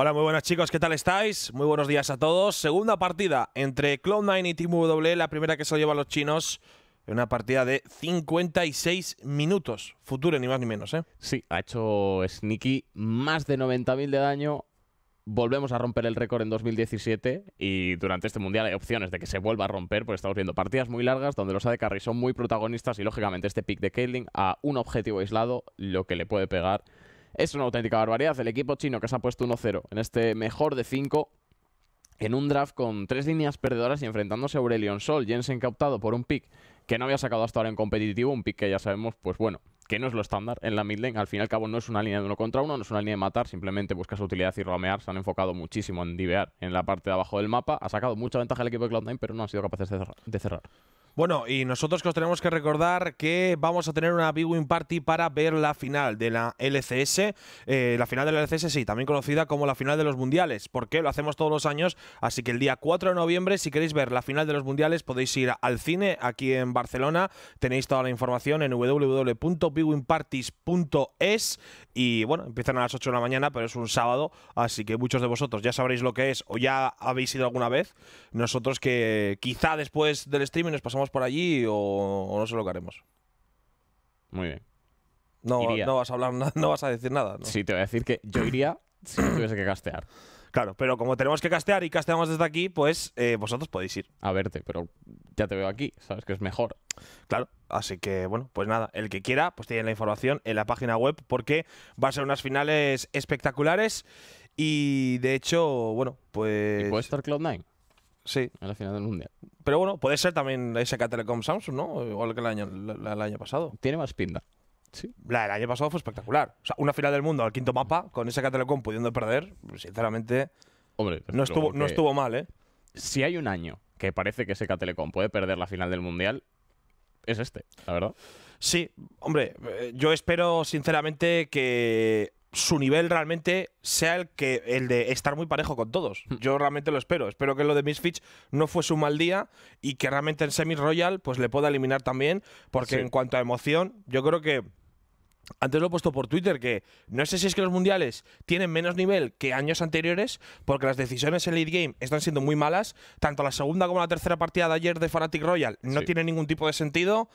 Hola, muy buenas chicos, ¿qué tal estáis? Muy buenos días a todos. Segunda partida entre Cloud9 y Team W, la primera que se lo llevan los chinos. una partida de 56 minutos. Future, ni más ni menos, ¿eh? Sí, ha hecho Sneaky más de 90.000 de daño. Volvemos a romper el récord en 2017 y durante este mundial hay opciones de que se vuelva a romper, porque estamos viendo partidas muy largas donde los AD Carry son muy protagonistas y lógicamente este pick de Kaling a un objetivo aislado lo que le puede pegar es una auténtica barbaridad. El equipo chino que se ha puesto 1-0 en este mejor de 5 en un draft con tres líneas perdedoras y enfrentándose a Aurelion Sol, Jensen captado por un pick que no había sacado hasta ahora en competitivo, un pick que ya sabemos, pues bueno, que no es lo estándar en la mid lane. Al fin y al cabo no es una línea de uno contra uno, no es una línea de matar, simplemente busca su utilidad y romear. Se han enfocado muchísimo en divear en la parte de abajo del mapa. Ha sacado mucha ventaja el equipo de Cloud9, pero no han sido capaces de cerrar. Bueno, y nosotros que os tenemos que recordar que vamos a tener una Big Win Party para ver la final de la LCS. Eh, la final de la LCS, sí, también conocida como la final de los mundiales, porque lo hacemos todos los años. Así que el día 4 de noviembre, si queréis ver la final de los mundiales, podéis ir al cine aquí en Barcelona. Tenéis toda la información en www.bigwinparties.es. Y bueno, empiezan a las 8 de la mañana, pero es un sábado, así que muchos de vosotros ya sabréis lo que es o ya habéis ido alguna vez. Nosotros que quizá después del streaming nos pasamos por allí o, no sé lo que haremos. Muy bien. No, vas a hablar, no, no vas a decir nada. ¿no? Sí, te voy a decir que yo iría si tuviese que castear. Claro, pero como tenemos que castear y casteamos desde aquí, pues eh, vosotros podéis ir. A verte, pero ya te veo aquí, sabes que es mejor. Claro, así que bueno, pues nada, el que quiera, pues tiene la información en la página web porque va a ser unas finales espectaculares y de hecho, bueno, pues... ¿Y puede estar Cloud9? Sí. A la final del mundial. Pero bueno, puede ser también ese SK Telecom Samsung, ¿no? Igual que el año, año pasado. Tiene más pinta. Sí. La del año pasado fue espectacular. O sea, una final del mundo al quinto mapa, con ese Telecom pudiendo perder, sinceramente. Hombre, no estuvo, no estuvo mal, ¿eh? Si hay un año que parece que SK Telecom puede perder la final del mundial, es este, la verdad. Sí, hombre, eh, yo espero sinceramente que su nivel realmente sea el que el de estar muy parejo con todos. Hmm. Yo realmente lo espero. Espero que lo de Misfits no fue su mal día y que realmente en Semi Royal pues le pueda eliminar también, porque en cuanto a emoción, yo creo que antes lo he puesto por Twitter que no sé si es que los mundiales tienen menos nivel que años anteriores porque las decisiones en late game están siendo muy malas. Tanto la segunda como la tercera partida de ayer de Fanatic Royal no tienen tiene ningún tipo de sentido.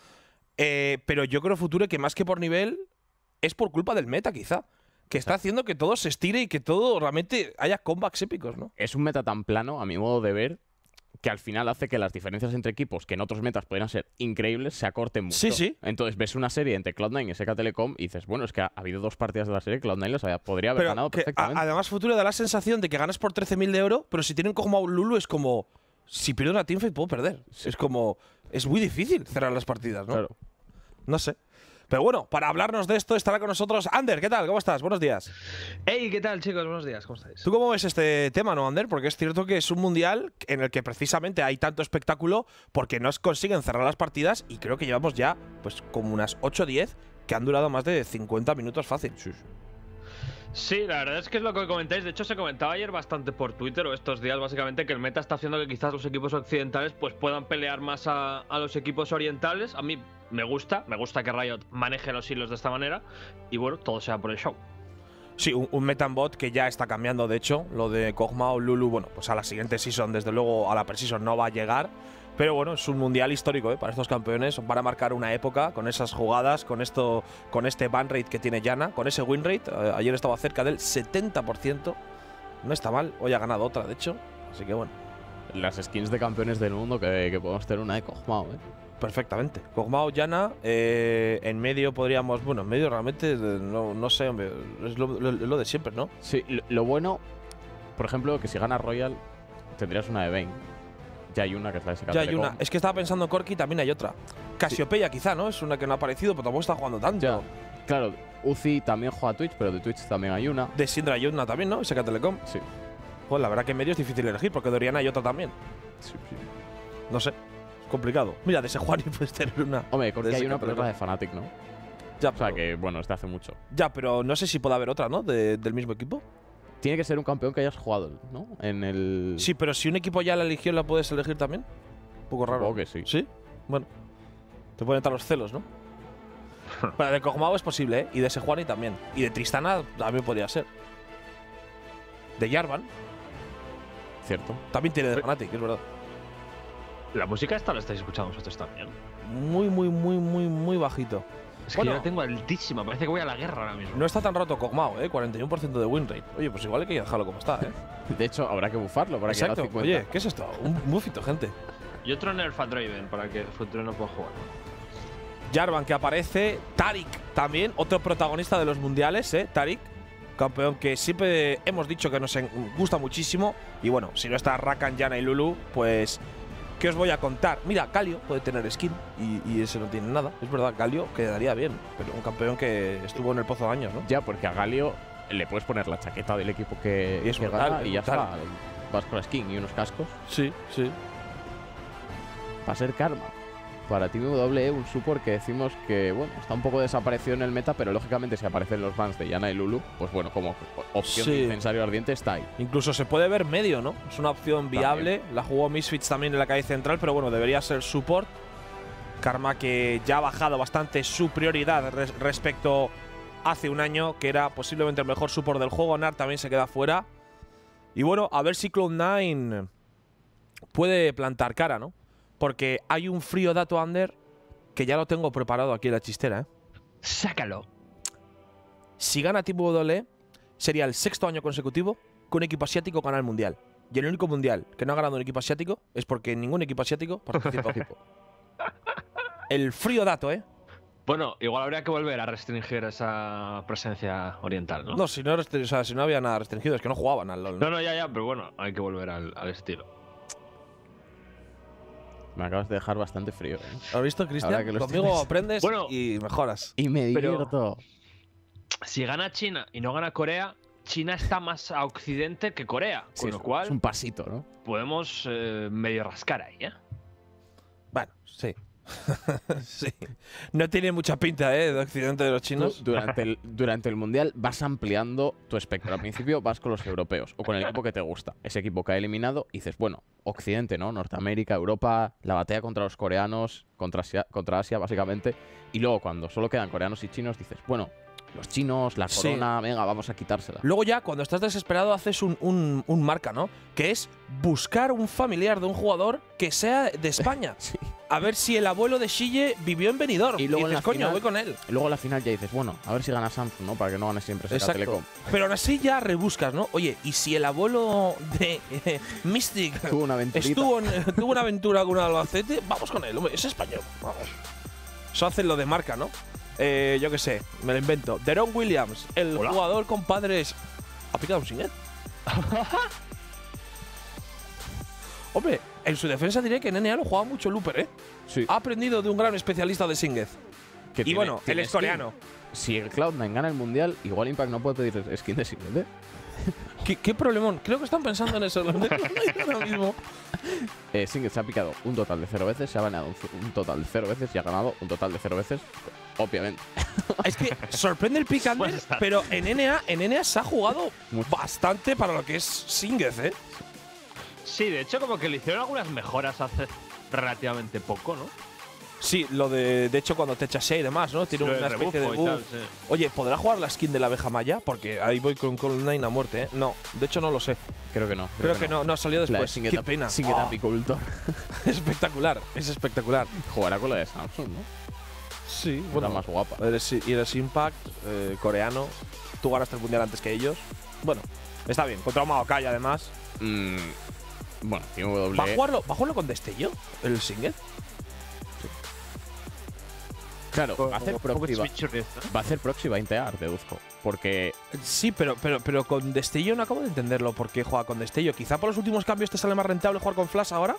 Eh, pero yo creo, Future, que más que por nivel es por culpa del meta, quizá que está haciendo que todo se estire y que todo realmente haya combats épicos, ¿no? Es un meta tan plano, a mi modo de ver, que al final hace que las diferencias entre equipos, que en otros metas podrían ser increíbles, se acorten mucho. Sí, sí. Entonces ves una serie entre Cloud9 y SK Telecom y dices, bueno, es que ha habido dos partidas de la serie, Cloud9 las podría haber ganado perfectamente. además, futuro da la sensación de que ganas por 13.000 de oro, pero si tienen como a Lulu es como, si pierdo una teamfight puedo perder. Es como, es muy difícil cerrar las partidas, ¿no? Claro. No sé. Pero bueno, para hablarnos de esto estará con nosotros Ander. ¿Qué tal? ¿Cómo estás? Buenos días. Hey, ¿qué tal, chicos? Buenos días. ¿Cómo estáis? ¿Tú cómo ves este tema, no, Ander? Porque es cierto que es un mundial en el que precisamente hay tanto espectáculo porque no consiguen cerrar las partidas y creo que llevamos ya, pues, como unas 8 o 10 que han durado más de 50 minutos fácil. Sí, la verdad es que es lo que comentáis. De hecho, se comentaba ayer bastante por Twitter o estos días, básicamente, que el meta está haciendo que quizás los equipos occidentales pues puedan pelear más a los equipos orientales. A mí me gusta, me gusta que Riot maneje los hilos de esta manera y bueno, todo sea por el show. Sí, un, meta bot que ya está cambiando, de hecho, lo de Kog'Maw, Lulu, bueno, pues a la siguiente season, desde luego a la pre no va a llegar, pero bueno, es un mundial histórico ¿eh? para estos campeones, van a marcar una época con esas jugadas, con esto, con este ban rate que tiene Yana, con ese win rate, eh, ayer estaba cerca del 70%, no está mal, hoy ha ganado otra, de hecho, así que bueno. Las skins de campeones del mundo que, podemos tener una de Kog'Maw, ¿eh? perfectamente. Kog'Maw, Yana, eh, en medio podríamos. Bueno, en medio realmente eh, no, sé, hombre, es lo, de siempre, ¿no? Sí, lo, bueno, por ejemplo, que si gana Royal, tendrías una de Bane. Ya hay una que está de Ya hay una. Es que estaba pensando Corky también hay otra. Casiopeya, quizá, ¿no? Es una que no ha aparecido, pero tampoco está jugando tanto. Claro, Uzi también juega Twitch, pero de Twitch también hay una. De Sindra hay una también, ¿no? Seca Telecom. Sí. Pues la verdad que en medio es difícil elegir, porque de hay otra también. Sí, sí. No sé complicado. Mira, de ese puedes tener una. Hombre, hay una prueba de Fnatic, ¿no? Ya, o sea que, bueno, este hace mucho. Ya, pero no sé si puede haber otra, ¿no? del mismo equipo. Tiene que ser un campeón que hayas jugado, ¿no? En el. Sí, pero si un equipo ya la eligió, ¿la puedes elegir también? Un poco raro. que sí. Sí. Bueno. Te pueden estar los celos, ¿no? para de Kog'Maw es posible, ¿eh? Y de Sejuani también. Y de Tristana también podría ser. De Jarvan. Cierto. También tiene de Fnatic, es verdad. La música esta la estáis escuchando vosotros también. Muy, muy, muy, muy, muy bajito. Es que yo la tengo altísima, parece que voy a la guerra ahora mismo. No está tan roto como ¿eh? 41% de win rate. Oye, pues igual hay que dejarlo como está, ¿eh? de hecho, habrá que bufarlo para Exacto. que Oye, ¿qué es esto? Un bufito, gente. Y otro nerf a Draven para que Futuro no pueda jugar. Jarvan, que aparece. Tarik también, otro protagonista de los mundiales, ¿eh? Tarik, campeón que siempre hemos dicho que nos gusta muchísimo. Y bueno, si no está Rakan, Yana y Lulu, pues ¿Qué os voy a contar? Mira, Galio puede tener skin y, ese no tiene nada. Es verdad, Galio quedaría bien, pero un campeón que estuvo en el pozo de años, ¿no? Ya, porque a Galio le puedes poner la chaqueta del equipo que, es y ya está. Vas con la skin y unos cascos. Sí, sí. Va a ser karma para Team WE, un support que decimos que, bueno, está un poco desaparecido en el meta, pero lógicamente si aparecen los bans de Yana y Lulu, pues bueno, como opción de incensario ardiente está ahí. Incluso se puede ver medio, ¿no? Es una opción viable. La jugó Misfits también en la calle central, pero bueno, debería ser support. Karma que ya ha bajado bastante su prioridad respecto hace un año, que era posiblemente el mejor support del juego. Nar también se queda fuera. Y bueno, a ver si Cloud9 puede plantar cara, ¿no? Porque hay un frío dato under que ya lo tengo preparado aquí en la chistera. ¿eh? Sácalo. Si gana Tipo Dole, sería el sexto año consecutivo que un equipo asiático gana el mundial. Y el único mundial que no ha ganado un equipo asiático es porque ningún equipo asiático participó. el frío dato, ¿eh? Bueno, igual habría que volver a restringir esa presencia oriental, ¿no? No, si no, si no había nada restringido, es que no jugaban al LOL. ¿no? no, ya, ya, pero bueno, hay que volver al estilo. Me acabas de dejar bastante frío. ¿eh? ¿Has visto, Cristian? Conmigo aprendes y mejoras. Y me divierto. si gana China y no gana Corea, China está más a occidente que Corea. con lo cual. Es un pasito, ¿no? Podemos eh, medio rascar ahí, ¿eh? Bueno, sí. sí. No tiene mucha pinta, ¿eh? De Occidente de los chinos. durante, el, durante el Mundial vas ampliando tu espectro. Al principio vas con los europeos o con el equipo que te gusta. Ese equipo que ha eliminado y dices, bueno, Occidente, ¿no? Norteamérica, Europa, la batalla contra los coreanos, contra contra Asia básicamente. Y luego cuando solo quedan coreanos y chinos dices, bueno, los chinos, la corona, venga, vamos a quitársela. Luego ya, cuando estás desesperado, haces un, marca, ¿no? Que es buscar un familiar de un jugador que sea de España. A ver si el abuelo de Chile vivió en Benidorm. Y luego coño, voy con él. Y luego a la final ya dices, bueno, a ver si gana Samsung, ¿no? Para que no gane siempre Exacto. Pero aún así ya rebuscas, ¿no? Oye, ¿y si el abuelo de eh, Mystic tuvo una, tuvo una aventura con un Albacete? Vamos con él, es español. Vamos. Eso hacen lo de marca, ¿no? eh, yo qué sé, me lo invento. Deron Williams, el jugador con padres. ¿Ha picado un single? Hombre, en su defensa diré que en NA lo jugaba mucho Looper, ¿eh? Ha aprendido de un gran especialista de Singed. y bueno, el es Si el Cloud9 gana el mundial, igual Impact no puede pedir skin de Singed, ¿eh? ¿Qué, problemón? Creo que están pensando en eso. mismo. Eh, se ha picado un total de cero veces, se ha ganado un, un total de cero veces y ha ganado un total de cero veces obviamente. Es que sorprende el pick pero en NA, en NA se ha jugado bastante para lo que es Singeth, ¿eh? Sí, de hecho, como que le hicieron algunas mejoras hace relativamente poco, ¿no? Sí, lo de, de hecho, cuando te chasea y demás, ¿no? Tiene una especie de Oye, ¿podrá jugar la skin de la abeja maya? Porque ahí voy con nine a muerte, ¿eh? No, de hecho no lo sé. Creo que no. Creo, que, no no. ha salido después. sin Qué pena. Sin oh. espectacular, es espectacular. Jugará con la de Samsung, ¿no? Sí, bueno, más guapa. Eres, eres Impact, eh, coreano. Tú ganaste el mundial antes que ellos. Bueno, está bien. Contra Maokai, además. Mm, bueno, tiene ¿Va a ¿va a jugarlo con Destello? ¿El single? Claro, va a ser Proxy. Va, a hacer Proxy Intear, deduzco. Porque. Sí, pero, pero, pero con Destello no acabo de entenderlo. ¿Por qué juega con Destello? Quizá por los últimos cambios te sale más rentable jugar con Flash ahora.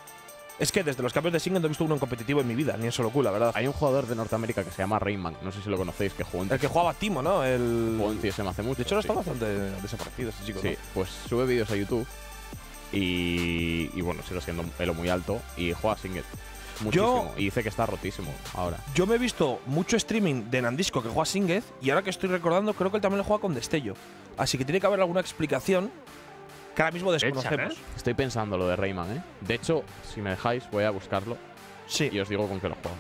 Es que desde los cambios de Singed no he visto uno competitivo en mi vida, ni en solo culo, la verdad. Hay un jugador de Norteamérica que se llama Rayman, no sé si lo conocéis, que jugó en El que jugaba Timo, ¿no? El... hace mucho. De hecho, no está bastante desaparecido ese chico, Sí, pues sube vídeos a YouTube y, bueno, sigue siendo un pelo muy alto y juega Singed Muchísimo. y dice que está rotísimo ahora. Yo me he visto mucho streaming de Nandisco que juega Singez y ahora que estoy recordando, creo que él también lo juega con Destello. Así que tiene que haber alguna explicación que ahora mismo desconocemos. Estoy pensando lo de Rayman, ¿eh? De hecho, si me dejáis, voy a buscarlo. Sí. Y os digo con qué lo juego.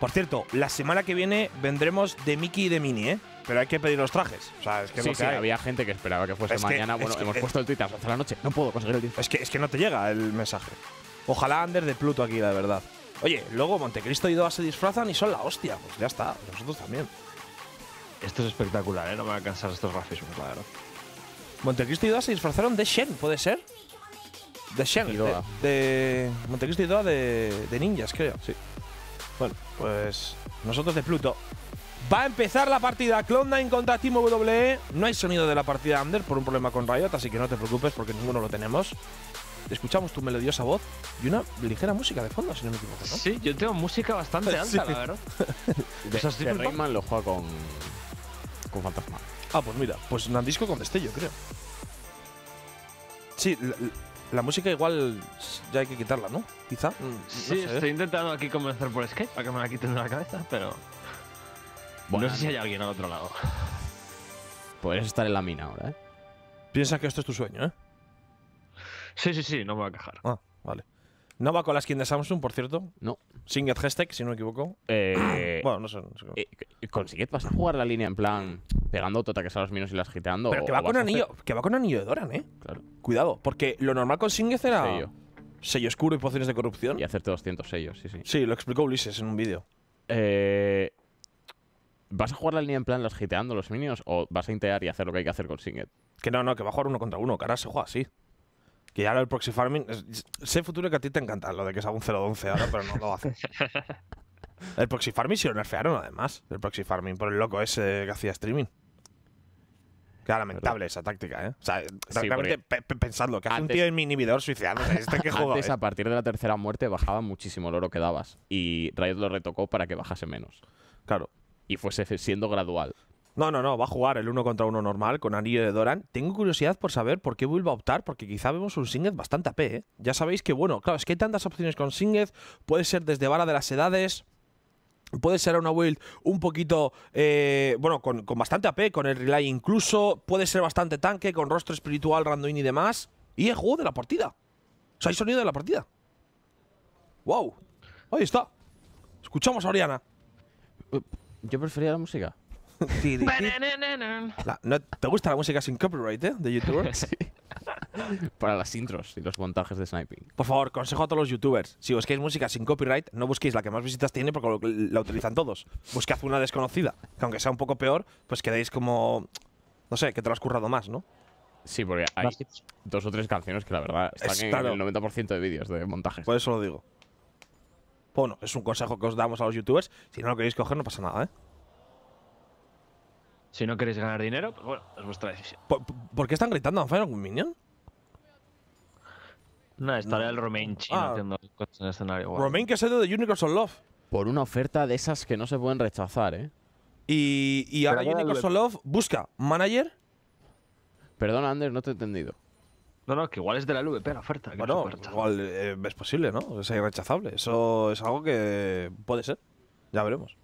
Por cierto, la semana que viene vendremos de Mickey y de Mini, ¿eh? Pero hay que pedir los trajes. O sea, es que sí, había gente que esperaba que fuese mañana. bueno, hemos puesto el Twitter hasta la noche. No puedo conseguir el Es que, no te llega el mensaje. Ojalá Ander de Pluto aquí, la verdad. Oye, luego Montecristo y Doha se disfrazan y son la hostia. Pues ya está, nosotros también. Esto es espectacular, ¿eh? No me voy a cansar estos Rafis. la Montecristo y Doha se disfrazaron de Shen, ¿puede ser? De Shen, De, Montecristo y Doha de, ninjas, creo. Sí. Bueno, pues nosotros de Pluto. Va a empezar la partida Cloud9 contra Team WWE. No hay sonido de la partida Under por un problema con Riot, así que no te preocupes porque ninguno lo tenemos. Escuchamos tu melodiosa voz y una ligera música de fondo, si no me equivoco. Sí, yo tengo música bastante alta, claro. de, lo juega con, con Fantasma. Ah, pues mira, pues Nandisco con destello, creo. Sí, la, música igual ya hay que quitarla, ¿no? Quizá. Mm, sí, ¿eh? estoy intentando aquí comenzar por Skype para que me la quiten de la cabeza, pero. no sé si hay alguien al otro lado. Puedes estar en la mina ahora, ¿eh? Piensa que esto es tu sueño, ¿eh? Sí, sí, sí, no me voy a quejar. Ah, vale. No va con la skin de Samsung, por cierto. No. Singet Hashtag, si no me equivoco. Eh, bueno, no sé. Eh, con Singet vas a jugar la línea en plan pegando totaques a los minions y las giteando. Pero que va, con anillo, que va con anillo de Doran, ¿eh? Claro. Cuidado, porque lo normal con Singet era. Sello. sello oscuro y pociones de corrupción. Y hacerte 200 sellos, sí, sí. Sí, lo explicó Ulises en un vídeo. Eh. ¿Vas a jugar la línea en plan las giteando los minions o vas a intear y hacer lo que hay que hacer con Singet? Que no, no, que va a jugar uno contra uno, cara, se juega así que ya el proxy farming. sé futuro que a ti te encanta lo de que es un 0 ahora, pero no lo haces. el proxy farming sí lo nerfearon, además. El proxy farming, por el loco ese que hacía streaming. Qué lamentable esa táctica, ¿eh? O sea, realmente pensadlo, que hace un tío en mi inhibidor suicidado este antes, a partir de la tercera muerte, bajaba muchísimo el oro que dabas. Y Riot lo retocó para que bajase menos. Claro. Y fuese siendo gradual. No, no, no, va a jugar el uno contra uno normal con Anillo de Doran. Tengo curiosidad por saber por qué va a optar, porque quizá vemos un Singed bastante AP, ¿eh? Ya sabéis que, bueno, claro, es que hay tantas opciones con Singed, puede ser desde Vara de las Edades, Puede ser una build un poquito, eh, bueno, con, con, bastante AP, con el relay incluso. Puede ser bastante tanque, con rostro espiritual, Randuin y demás. Y es juego de la partida. O sea, hay sonido de la partida. ¡Wow! Ahí está. Escuchamos a Oriana. Yo prefería la música. La- ¿no ¿Te gusta la música sin copyright eh, de YouTube? Para las intros y los montajes de sniping. Por favor, consejo a todos los youtubers. Si busquéis música sin copyright, no busquéis la que más visitas tiene porque la utilizan todos. Buscad una desconocida, que aunque sea un poco peor, pues quedéis como... No sé, que te lo has currado más, ¿no? Sí, porque hay dos o tres canciones que la verdad están en el 90% de vídeos de montajes. Por eso lo digo. Bueno, es un consejo que os damos a los youtubers. Si no lo queréis coger, no pasa nada, ¿eh? Si no queréis ganar dinero, pues bueno, es vuestra decisión. ¿Por, qué están gritando? a Final algún minion? No, estaría el Romain chino ah. haciendo cosas en el escenario. Romain que sido de Unicorns on Love. Por una oferta de esas que no se pueden rechazar, ¿eh? Y, y ahora Unicorns on Love busca manager. Perdona, Anders, no te he entendido. No, no, que igual es de la LVP la oferta. bueno, no igual eh, es posible, ¿no? Es irrechazable. Eso es algo que puede ser. Ya veremos.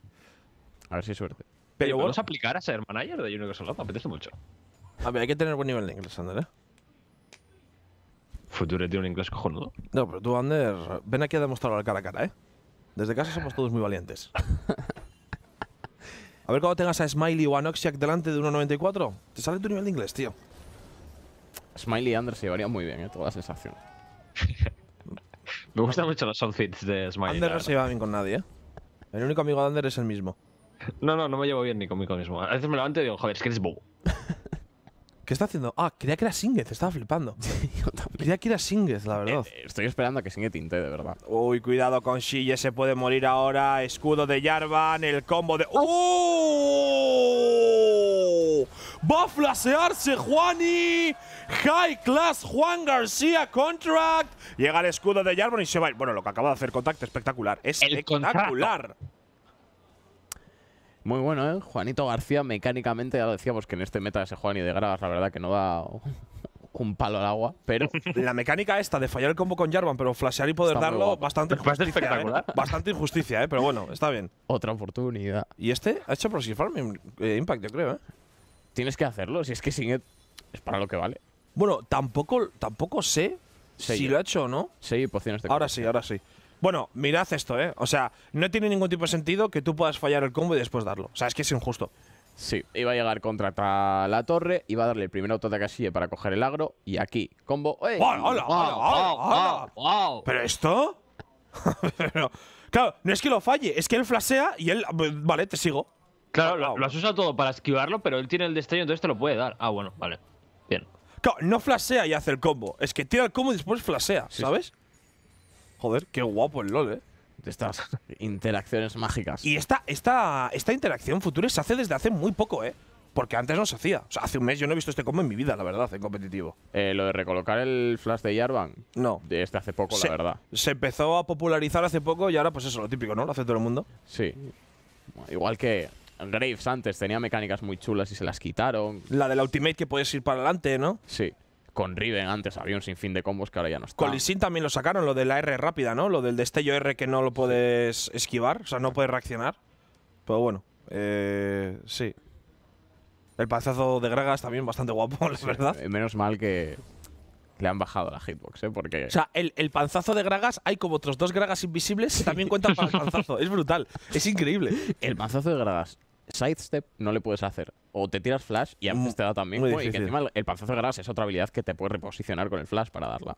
A ver si hay suerte. Yo a aplicar a ser manager de Unicorn me apetece mucho. Ah, a ver, hay que tener buen nivel de inglés, Ander, ¿eh? tiene un inglés cojonudo. No, pero tú, Ander, ven aquí a demostrarlo al cara a cara, ¿eh? Desde casa somos todos muy valientes. A ver cuando tengas a Smiley o a Noxiac delante de 1.94, te sale tu nivel de inglés, tío. Smiley y Ander se llevarían muy bien, ¿eh? Toda la sensación. Me gustan mucho los outfits de Smiley. Ander no se lleva bien con nadie, ¿eh? El único amigo de Ander es el mismo. No, no, no me llevo bien ni conmigo mismo. A veces me levanto y digo, joder, es que eres bobo. ¿Qué está haciendo? Ah, creía que era Singeth, estaba flipando. creía que era Singeth, la eh, verdad. Eh, estoy esperando a que Singeth tinte, de verdad. Uy, cuidado con shiye se puede morir ahora. Escudo de Jarvan, el combo de. ¡Oh! ¡Va a flasearse Juani! High Class Juan García Contract. Llega el escudo de Jarvan y se va. Bueno, lo que acaba de hacer Contacto, espectacular. Es espectacular. Muy bueno, ¿eh? Juanito García, mecánicamente, ya lo decíamos que en este meta ese Juan y de Gravas, la verdad que no da un palo al agua, pero... La mecánica esta de fallar el combo con Jarvan, pero flashear y poder darlo, bastante injusticia, ¿eh? Bastante injusticia, ¿eh? Pero bueno, está bien. Otra oportunidad. Y este ha hecho Proxy Farming eh, Impact, yo creo, ¿eh? Tienes que hacerlo, si es que sin... Es para lo que vale. Bueno, tampoco, tampoco sé si lo ha hecho o no. Sí, pociones de Ahora sí, ahora sí. Bueno, mirad esto, ¿eh? O sea, no tiene ningún tipo de sentido que tú puedas fallar el combo y después darlo. O sea, es que es injusto. Sí, iba a llegar contra la torre, iba a darle el primer auto de casilla para coger el agro y aquí, combo. ¡Ey! ¡eh! ¡Hola, hola, hola, wow, pero esto? claro, no es que lo falle, es que él flashea y él. Vale, te sigo. Claro, lo, usa has usado todo para esquivarlo, pero él tiene el destello, entonces te lo puede dar. Ah, bueno, vale. Bien. Claro, no flashea y hace el combo. Es que tira el combo y después flashea, ¿sabes? Joder, qué guapo el LOL, ¿eh? De estas interacciones mágicas. Y esta, esta, esta interacción futura se hace desde hace muy poco, ¿eh? Porque antes no se hacía. O sea, hace un mes yo no he visto este combo en mi vida, la verdad, en competitivo. Eh, lo de recolocar el flash de Jarvan. No. De este hace poco, la verdad. Se empezó a popularizar hace poco y ahora, pues eso, lo típico, ¿no? Lo hace todo el mundo. Sí. Igual que Graves antes tenía mecánicas muy chulas y se las quitaron. La del ultimate que puedes ir para adelante, ¿no? Sí. Con Riven antes había un sinfín de combos que ahora ya no está. Con Lysin también lo sacaron, lo de la R rápida, ¿no? Lo del destello R que no lo puedes esquivar, o sea, no puedes reaccionar. Pero bueno, eh, sí. El panzazo de Gragas también bastante guapo, la verdad. Eh, menos mal que, le han bajado la hitbox, ¿eh? Porque... O sea, el, el, panzazo de Gragas, hay como otros dos Gragas invisibles que también cuentan para el panzazo. es brutal, es increíble. El panzazo de Gragas sidestep no le puedes hacer. O te tiras flash y a mm, te da también. y encima el, panzazo de Gragas es otra habilidad que te puede reposicionar con el flash para darla.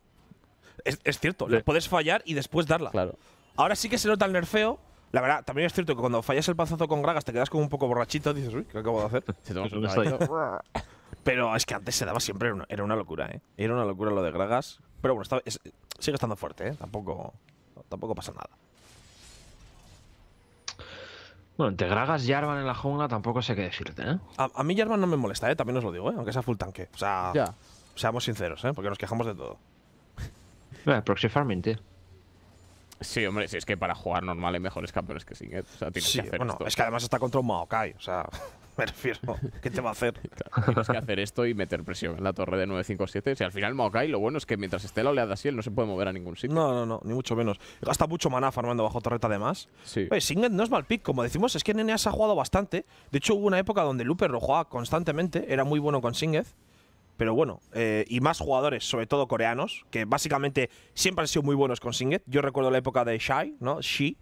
Es, cierto, le puedes fallar y después darla. Claro. Ahora sí que se nota el nerfeo. La verdad, también es cierto que cuando fallas el panzazo con Gragas te quedas como un poco borrachito. Dices, uy, ¿qué acabo de hacer? Pero es que antes se daba siempre, era una locura, ¿eh? Era una locura lo de Gragas. Pero bueno, sigue estando fuerte, ¿eh? Tampoco, tampoco pasa nada. Bueno, te gragas Jarvan en la jungla, tampoco sé qué decirte, ¿eh? A, mí Jarvan no me molesta, ¿eh? También os lo digo, ¿eh? Aunque sea full tanque. O sea, seamos sinceros, ¿eh? Porque nos quejamos de todo. Bueno, farming, Sí, hombre, si es que para jugar normal hay mejores campeones que Singed, O sea, tienes que hacer bueno, Es que además está contra un Maokai, o sea, me refiero, ¿qué te va a hacer? tienes que hacer esto y meter presión en la torre de 957. O sea, al final Maokai, lo bueno es que mientras esté la oleada así, él no se puede mover a ningún sitio. No, no, no, ni mucho menos. Gasta mucho maná farmando bajo torreta además. Sí. Oye, Singed no es mal pick, como decimos, es que Neneas ha jugado bastante. De hecho, hubo una época donde Luper lo jugaba constantemente, era muy bueno con Singed pero bueno, eh, y más jugadores, sobre todo coreanos, que básicamente siempre han sido muy buenos con Singed. Yo recuerdo la época de Shai, ¿no? Shi,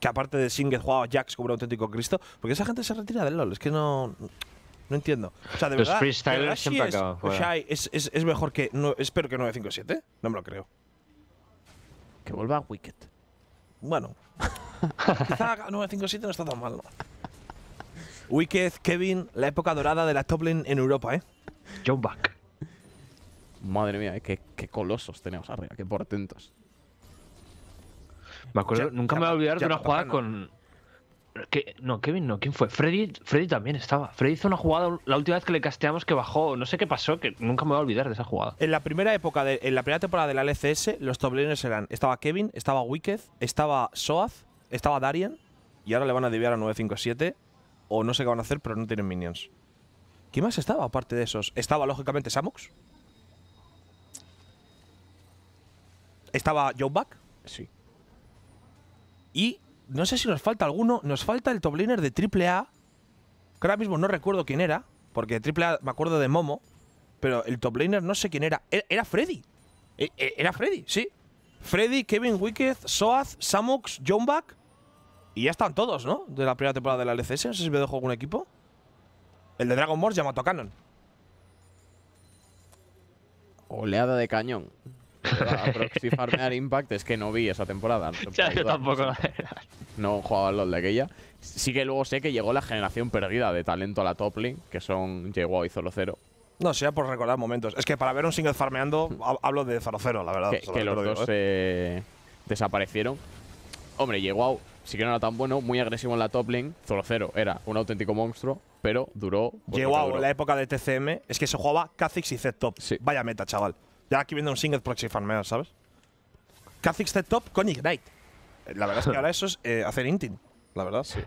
que aparte de Singed jugaba Jax como un auténtico Cristo, porque esa gente se retira del LoL, es que no... No entiendo. O sea, de verdad, siempre es, mejor que... No, espero que 957, no me lo creo. Que vuelva a Wicked. Bueno. Quizá 957 no está tan mal, ¿no? Wicked, Kevin, la época dorada de la top en Europa, ¿eh? Jump back. Madre mía, eh, qué, colosos tenemos arriba, qué portentos. Me acuerdo, nunca me voy a olvidar de una jugada con. No, Kevin no, ¿quién fue? Freddy, también estaba. Freddy hizo una jugada la última vez que le casteamos que bajó, no sé qué pasó, que nunca me voy a olvidar de esa jugada. En la primera época, en la primera temporada de la LCS, los top eran: estaba Kevin, estaba Wicked, estaba Soaz, estaba Darien, y ahora le van a desviar a 957, o no sé qué van a hacer, pero no tienen minions. ¿Quién más estaba aparte de esos? Estaba, lógicamente, Samox. Estaba John Sí. Y no sé si nos falta alguno. Nos falta el top laner de AAA. Que ahora mismo no recuerdo quién era. Porque AAA me acuerdo de Momo. Pero el top laner no sé quién era. E-, era Freddy. E-, e-, era Freddy, sí. Freddy, Kevin Wicked, Soaz, Samux, John Y ya están todos, ¿no? De la primera temporada de la LCS. No sé si me dejo algún equipo. El de Dragon Ball a Cannon. Oleada de cañón. Proxy Farmear Impact es que no vi esa temporada. yo tampoco la No jugaba LOL de aquella. Sí que luego sé que llegó la generación perdida de talento a la top lane, que son Llegó y Zolo Cero. No, sea por recordar momentos. Es que para ver un single farmeando hablo de Zoro la verdad. Que, los dos ¿eh? desaparecieron. Hombre, Yeguao sí que no era tan bueno, muy agresivo en la top lane, cero era un auténtico monstruo, pero duró. Llegó en la época de TCM, es que se jugaba Kha'Zix y Z-Top. Vaya meta, chaval. Ya aquí viene un single proxy farmeo, ¿sabes? Kha'Zix Z-Top con Ignite. La verdad es que ahora eso es eh, hacer inting, la verdad. Sí.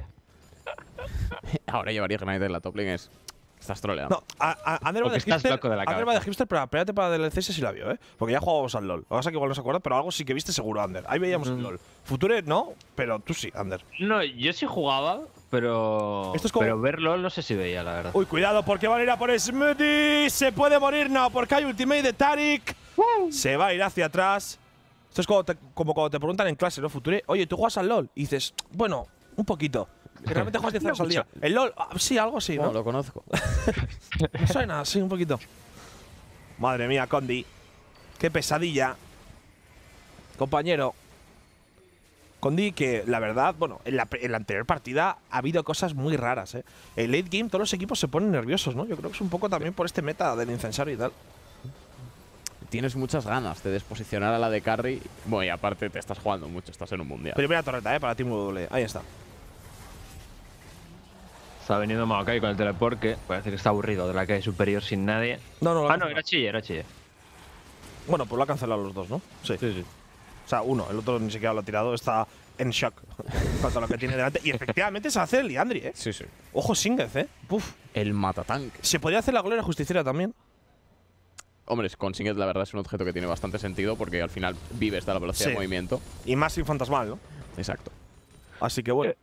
ahora llevaría Ignite en la top es Estás troleando. No, a, a de Hipster. de Hipster, pero espérate para LCS si la vio, ¿eh? Porque ya jugábamos al LOL. Ahora sea que igual no se acuerda, pero algo sí que viste seguro, Ander. Ahí veíamos el LOL. Future no, pero tú sí, Ander. No, yo sí jugaba, pero. Esto es como... Pero ver LOL no sé si veía, la verdad. Uy, cuidado, porque van a ir a por Smoothie. Se puede morir, no, porque hay ultimate de Tarik. Se va a ir hacia atrás. Esto es como, como cuando te preguntan en clase, ¿no? Future, oye, ¿tú juegas al LOL? Y dices, bueno, un poquito. Realmente juegas 10 horas al día. El LOL, ah, sí, algo sí, ¿no? No, lo conozco. Me suena, sí, un poquito. Madre mía, Condi. Qué pesadilla. Compañero. Condi, que la verdad, bueno, en la, anterior partida ha habido cosas muy raras, ¿eh? El late game, todos los equipos se ponen nerviosos, ¿no? Yo creo que es un poco también por este meta del incensario y tal tienes muchas ganas de desposicionar a la de carry. Bueno, y aparte te estás jugando mucho, estás en un mundial. Primera torreta, ¿eh? Para ti W. E. Ahí está está veniendo Maokai con el teleporte. que parece que está aburrido de la calle superior sin nadie. No, no, ah, no, era Chille, era Chille. Bueno, pues lo ha cancelado los dos, ¿no? Sí. Sí, sí. O sea, uno, el otro ni siquiera lo ha tirado, está en shock cuanto lo que tiene delante. Y efectivamente se hace el Liandri, ¿eh? Sí, sí. Ojo Singeth ¿eh? El matatank. Se podía hacer la golera justiciera también. Hombre, con Singeth la verdad es un objeto que tiene bastante sentido porque al final vives de la velocidad de movimiento. Y más sin fantasmal, ¿no? Exacto. Así que bueno. Eh,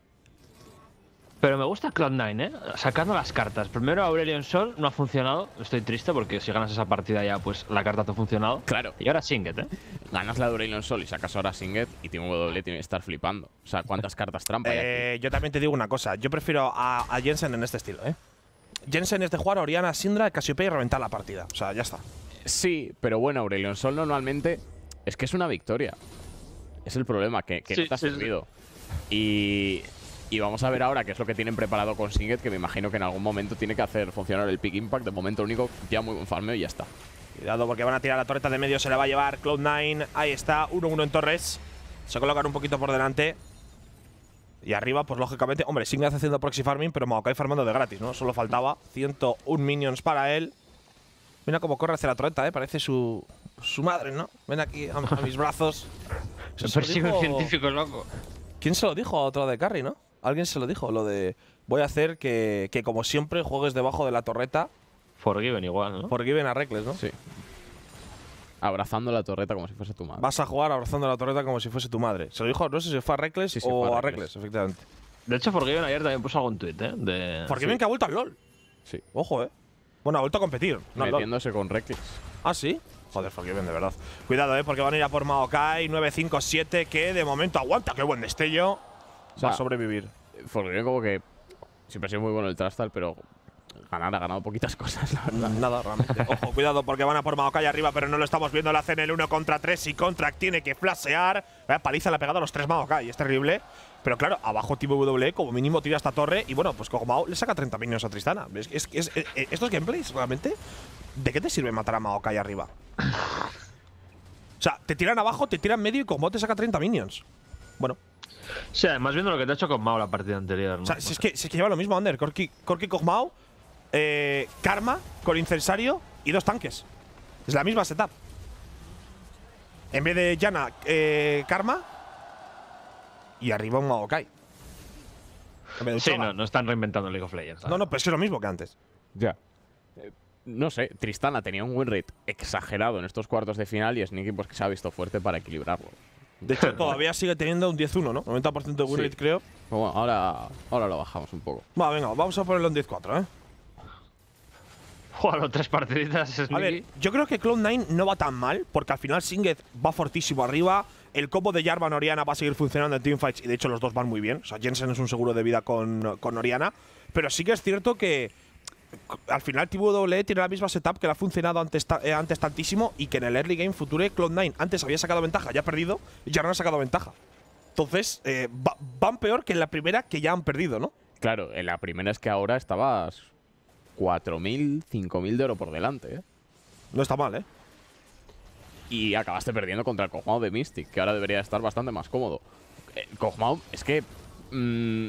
pero me gusta Cloud9, ¿eh? Sacando las cartas. Primero Aurelion Sol no ha funcionado. Estoy triste porque si ganas esa partida ya, pues la carta te ha funcionado. Claro. Y ahora Singet, ¿eh? Ganas la de Aurelion Sol y sacas ahora Singet y Team W tiene que estar flipando. O sea, ¿cuántas cartas trampa eh, Yo también te digo una cosa. Yo prefiero a, Jensen en este estilo, ¿eh? Jensen es de jugar a Oriana, Sindra, Cassiopeia y reventar la partida. O sea, ya está. Sí, pero bueno, Aurelion Sol normalmente es que es una victoria. Es el problema, que, no te ha servido. Y y vamos a ver ahora qué es lo que tienen preparado con Singet, que me imagino que en algún momento tiene que hacer funcionar el pick impact. De momento único, ya muy buen farmeo y ya está. Cuidado porque van a tirar la torreta de medio, se la va a llevar Cloud9. Ahí está, 1-1 en Torres. Se colocan un poquito por delante. Y arriba, pues lógicamente, hombre, Signe haciendo proxy farming, pero Maokai farmando de gratis, ¿no? Solo faltaba 101 minions para él. Mira cómo corre hacia la torreta, ¿eh? Parece su, su madre, ¿no? Ven aquí a, mis brazos. Se persigue un científico loco. ¿Quién se lo dijo a otro de Carry, no? alguien se lo dijo, lo de voy a hacer que, que como siempre juegues debajo de la torreta. Forgiven igual, ¿no? Forgiven a Reckless, ¿no? Sí. Abrazando la torreta como si fuese tu madre. Vas a jugar abrazando la torreta como si fuese tu madre. Se lo dijo, no sé si fue a Reckless o a Reckless. efectivamente. De hecho, Forgiven ayer también puso algún tweet, ¿eh? Forgiven que ha vuelto al LOL. Sí. Ojo, ¿eh? Bueno, ha vuelto a competir. No Metiéndose con Reckless. Ah, sí. Joder, Forgiven, de verdad. Cuidado, ¿eh? Porque van a ir a por Maokai 957, que de momento aguanta. ¡Qué buen destello! O sea, ah. sobrevivir. yo como que siempre ha sido muy bueno el Trastal, pero ganar ha ganado poquitas cosas, Nada, realmente. Ojo, cuidado porque van a por Maokai arriba, pero no lo estamos viendo. La hacen el 1 contra 3 y Contract tiene que flashear. Eh, paliza la pegado a los tres Maokai, es terrible. Pero claro, abajo tipo w como mínimo tira esta torre y bueno, pues Kogmao le saca 30 minions a Tristana. es, eh, eh, estos gameplays realmente, ¿de qué te sirve matar a Maokai arriba? O sea, te tiran abajo, te tiran medio y como te saca 30 minions. Bueno, Sí, además viendo lo que te ha hecho Mao la partida anterior. O sea, si es, que, lleva lo mismo, Ander. Corki, Corki eh, Karma con Incensario y dos tanques. Es la misma setup. En vez de Yana, eh, Karma y arriba un Maokai. Sí, no, no están reinventando League of Legends. No, no, pero es lo mismo que antes. Ya. Eh, no sé, Tristana tenía un win rate exagerado en estos cuartos de final y Sneaky pues que se ha visto fuerte para equilibrarlo. De hecho, todavía sigue teniendo un 10-1, ¿no? 90% de winrate, creo. bueno, ahora, ahora lo bajamos un poco. Va, venga, vamos a ponerlo en 10-4, ¿eh? tres partiditas. A ver, yo creo que Cloud9 no va tan mal, porque al final Singed va fortísimo arriba. El combo de Jarvan Oriana va a seguir funcionando en teamfights, y de hecho los dos van muy bien. O sea, Jensen es un seguro de vida con, con Oriana. Pero sí que es cierto que al final TWE tiene la misma setup que le ha funcionado antes, eh, antes tantísimo y que en el early game Future Cloud9 antes había sacado ventaja, ya ha perdido y ya no ha sacado ventaja. Entonces, eh, van peor que en la primera que ya han perdido, ¿no? Claro, en la primera es que ahora estabas 4.000, 5.000 de oro por delante. ¿eh? No está mal, ¿eh? Y acabaste perdiendo contra el Kog'Maw de Mystic, que ahora debería estar bastante más cómodo. El es que... Mm,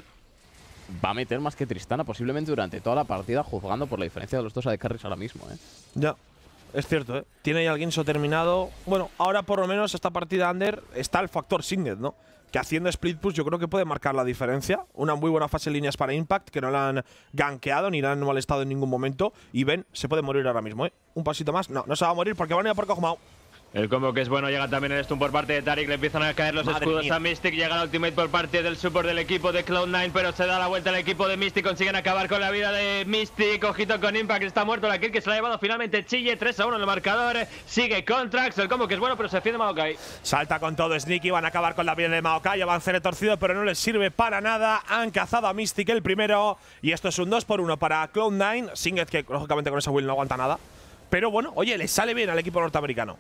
va a meter más que Tristana posiblemente durante toda la partida, juzgando por la diferencia de los dos De Carries ahora mismo. ¿eh? Ya, es cierto. ¿eh? Tiene ahí alguien terminado. Bueno, ahora por lo menos esta partida under está el factor Singed, ¿no? Que haciendo split push yo creo que puede marcar la diferencia. Una muy buena fase de líneas para Impact, que no la han gankeado ni la han molestado en ningún momento. Y ven, se puede morir ahora mismo, ¿eh? Un pasito más. No, no se va a morir porque van a ir a por el combo que es bueno, llega también el stun por parte de Tarik, le empiezan a caer los escudos a Mystic, llega el ultimate por parte del support del equipo de Cloud9, pero se da la vuelta al equipo de Mystic, consiguen acabar con la vida de Mystic, ojito con Impact, está muerto la kill que se la ha llevado finalmente Chille, 3 a 1 en el marcador, sigue Contrax, el combo que es bueno, pero se defiende Maokai. Salta con todo Sneaky, van a acabar con la vida de Maokai, avance torcido pero no les sirve para nada, han cazado a Mystic el primero, y esto es un 2 por 1 para Cloud9, Singed que lógicamente con esa Will no aguanta nada, pero bueno, oye, le sale bien al equipo norteamericano.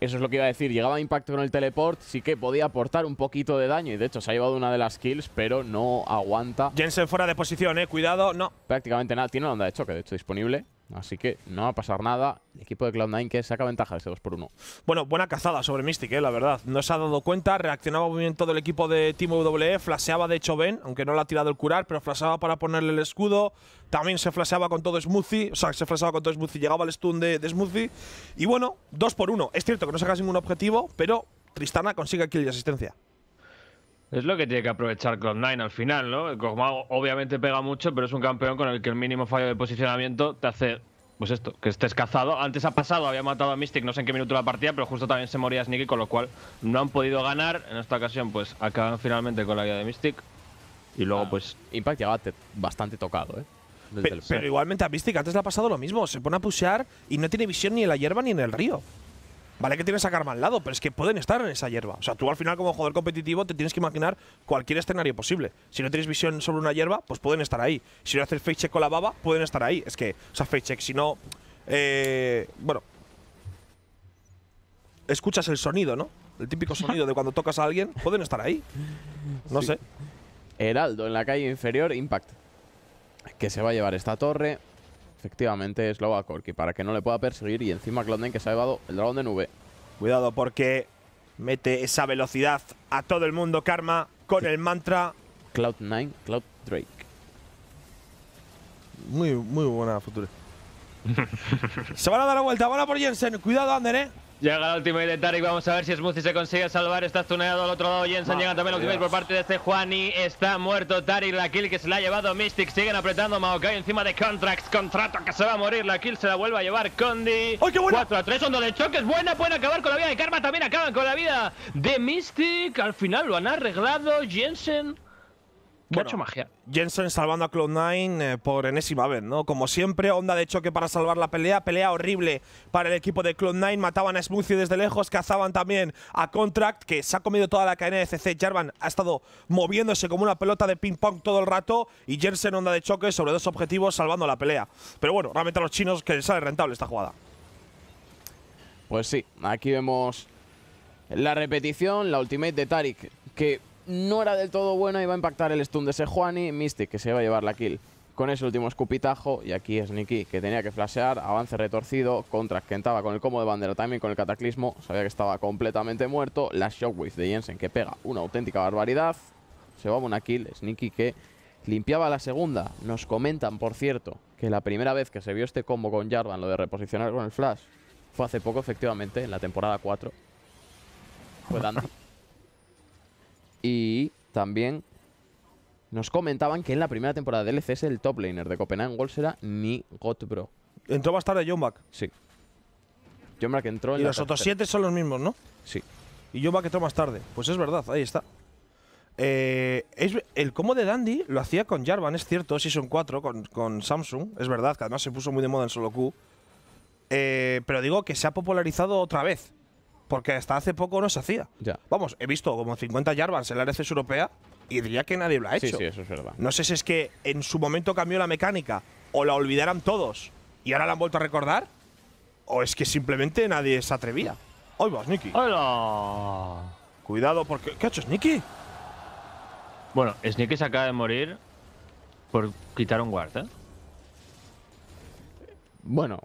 Eso es lo que iba a decir. Llegaba a impacto con el teleport, sí que podía aportar un poquito de daño. Y de hecho, se ha llevado una de las kills, pero no aguanta. Jensen fuera de posición, eh. Cuidado, no. Prácticamente nada. Tiene una onda de choque, de hecho, disponible. Así que no va a pasar nada. El equipo de Cloud9 que saca ventaja de ese 2 por 1 Bueno, buena cazada sobre Mystic, eh, la verdad. No se ha dado cuenta, reaccionaba muy bien todo el equipo de Team W, flaseaba de hecho Ben, aunque no le ha tirado el curar, pero flaseaba para ponerle el escudo. También se flaseaba con todo Smoothie, o sea, se flaseaba con todo Smoothie, llegaba el stun de, Smoothie. Y bueno, 2 por 1 Es cierto que no sacas ningún objetivo, pero Tristana consigue aquí la asistencia. Es lo que tiene que aprovechar Cloud9 al final, ¿no? El obviamente pega mucho, pero es un campeón con el que el mínimo fallo de posicionamiento te hace, pues esto, que estés cazado. Antes ha pasado, había matado a Mystic, no sé en qué minuto la partida, pero justo también se moría Sneaky, con lo cual no han podido ganar. En esta ocasión, pues acaban finalmente con la guía de Mystic. Y luego, ah. pues. Impact ya bastante tocado, ¿eh? Pero igualmente a Mystic antes le ha pasado lo mismo. Se pone a pushear y no tiene visión ni en la hierba ni en el río. Vale que tienes a Karma al lado, pero es que pueden estar en esa hierba. O sea, tú al final como jugador competitivo te tienes que imaginar cualquier escenario posible. Si no tienes visión sobre una hierba, pues pueden estar ahí. Si no haces face check con la baba, pueden estar ahí. Es que, o sea, face check, si no... Eh, bueno. Escuchas el sonido, ¿no? El típico sonido de cuando tocas a alguien. Pueden estar ahí. No sé. Heraldo en la calle inferior, Impact. Que se va a llevar esta torre. Efectivamente es y para que no le pueda perseguir y encima Cloud9 que se ha llevado el dragón de nube. Cuidado porque mete esa velocidad a todo el mundo Karma con el mantra Cloud9, Cloud Drake. Muy, muy buena futura. se van a dar la vuelta, van a por Jensen. Cuidado, Ander, eh. Llega la última de Tarik, vamos a ver si Smoothie se consigue salvar, está tuneado al otro lado, Jensen llega también que por parte de este Juani, está muerto Tarik la kill que se la ha llevado Mystic, siguen apretando Maokai encima de Contracts, contrato que se va a morir, la kill se la vuelve a llevar Condi, qué 4 a 3, onda de choques, buena, pueden acabar con la vida de Karma, también acaban con la vida de Mystic, al final lo han arreglado, Jensen mucho magia. Jensen salvando a Cloud9 eh, por enésima vez, ¿no? Como siempre, onda de choque para salvar la pelea. Pelea horrible para el equipo de Cloud9. Mataban a Smoothie desde lejos, cazaban también a Contract, que se ha comido toda la cadena de CC. Jarvan ha estado moviéndose como una pelota de ping-pong todo el rato. Y Jensen, onda de choque sobre dos objetivos, salvando la pelea. Pero bueno, realmente a los chinos que les sale rentable esta jugada. Pues sí, aquí vemos la repetición, la ultimate de Tarik, que no era del todo bueno iba a impactar el stun de Sejuani. Mystic, que se iba a llevar la kill con ese último escupitajo. Y aquí es Nikki, que tenía que flashear. Avance retorcido. Contra entraba con el combo de bandera también con el cataclismo. Sabía que estaba completamente muerto. La Shockwave de Jensen, que pega una auténtica barbaridad. Se va a una kill. Es que limpiaba la segunda. Nos comentan, por cierto, que la primera vez que se vio este combo con Jarvan, lo de reposicionar con el flash, fue hace poco, efectivamente, en la temporada 4. Fue Y también nos comentaban que en la primera temporada del LCS el top laner de Copenhagen Wall era ni Gotbro. Entró más tarde Jumbak. Sí. yo entró en Y los otros siete son los mismos, ¿no? Sí. Y Jumbak entró más tarde. Pues es verdad, ahí está. Eh, es, el combo de Dandy lo hacía con Jarvan, es cierto, Season 4 con, con Samsung, es verdad, que además se puso muy de moda en solo Q. Eh, pero digo que se ha popularizado otra vez porque hasta hace poco no se hacía. Vamos, he visto como 50 Jarvans en la RCS europea y diría que nadie lo ha hecho. No sé si es que en su momento cambió la mecánica o la olvidaron todos y ahora la han vuelto a recordar o es que simplemente nadie se atrevía. Hoy vas, Nicky. ¡Hola! Cuidado porque… ¿Qué ha hecho Sneaky? Bueno, Sneaky se acaba de morir por quitar un guard, ¿eh? Bueno,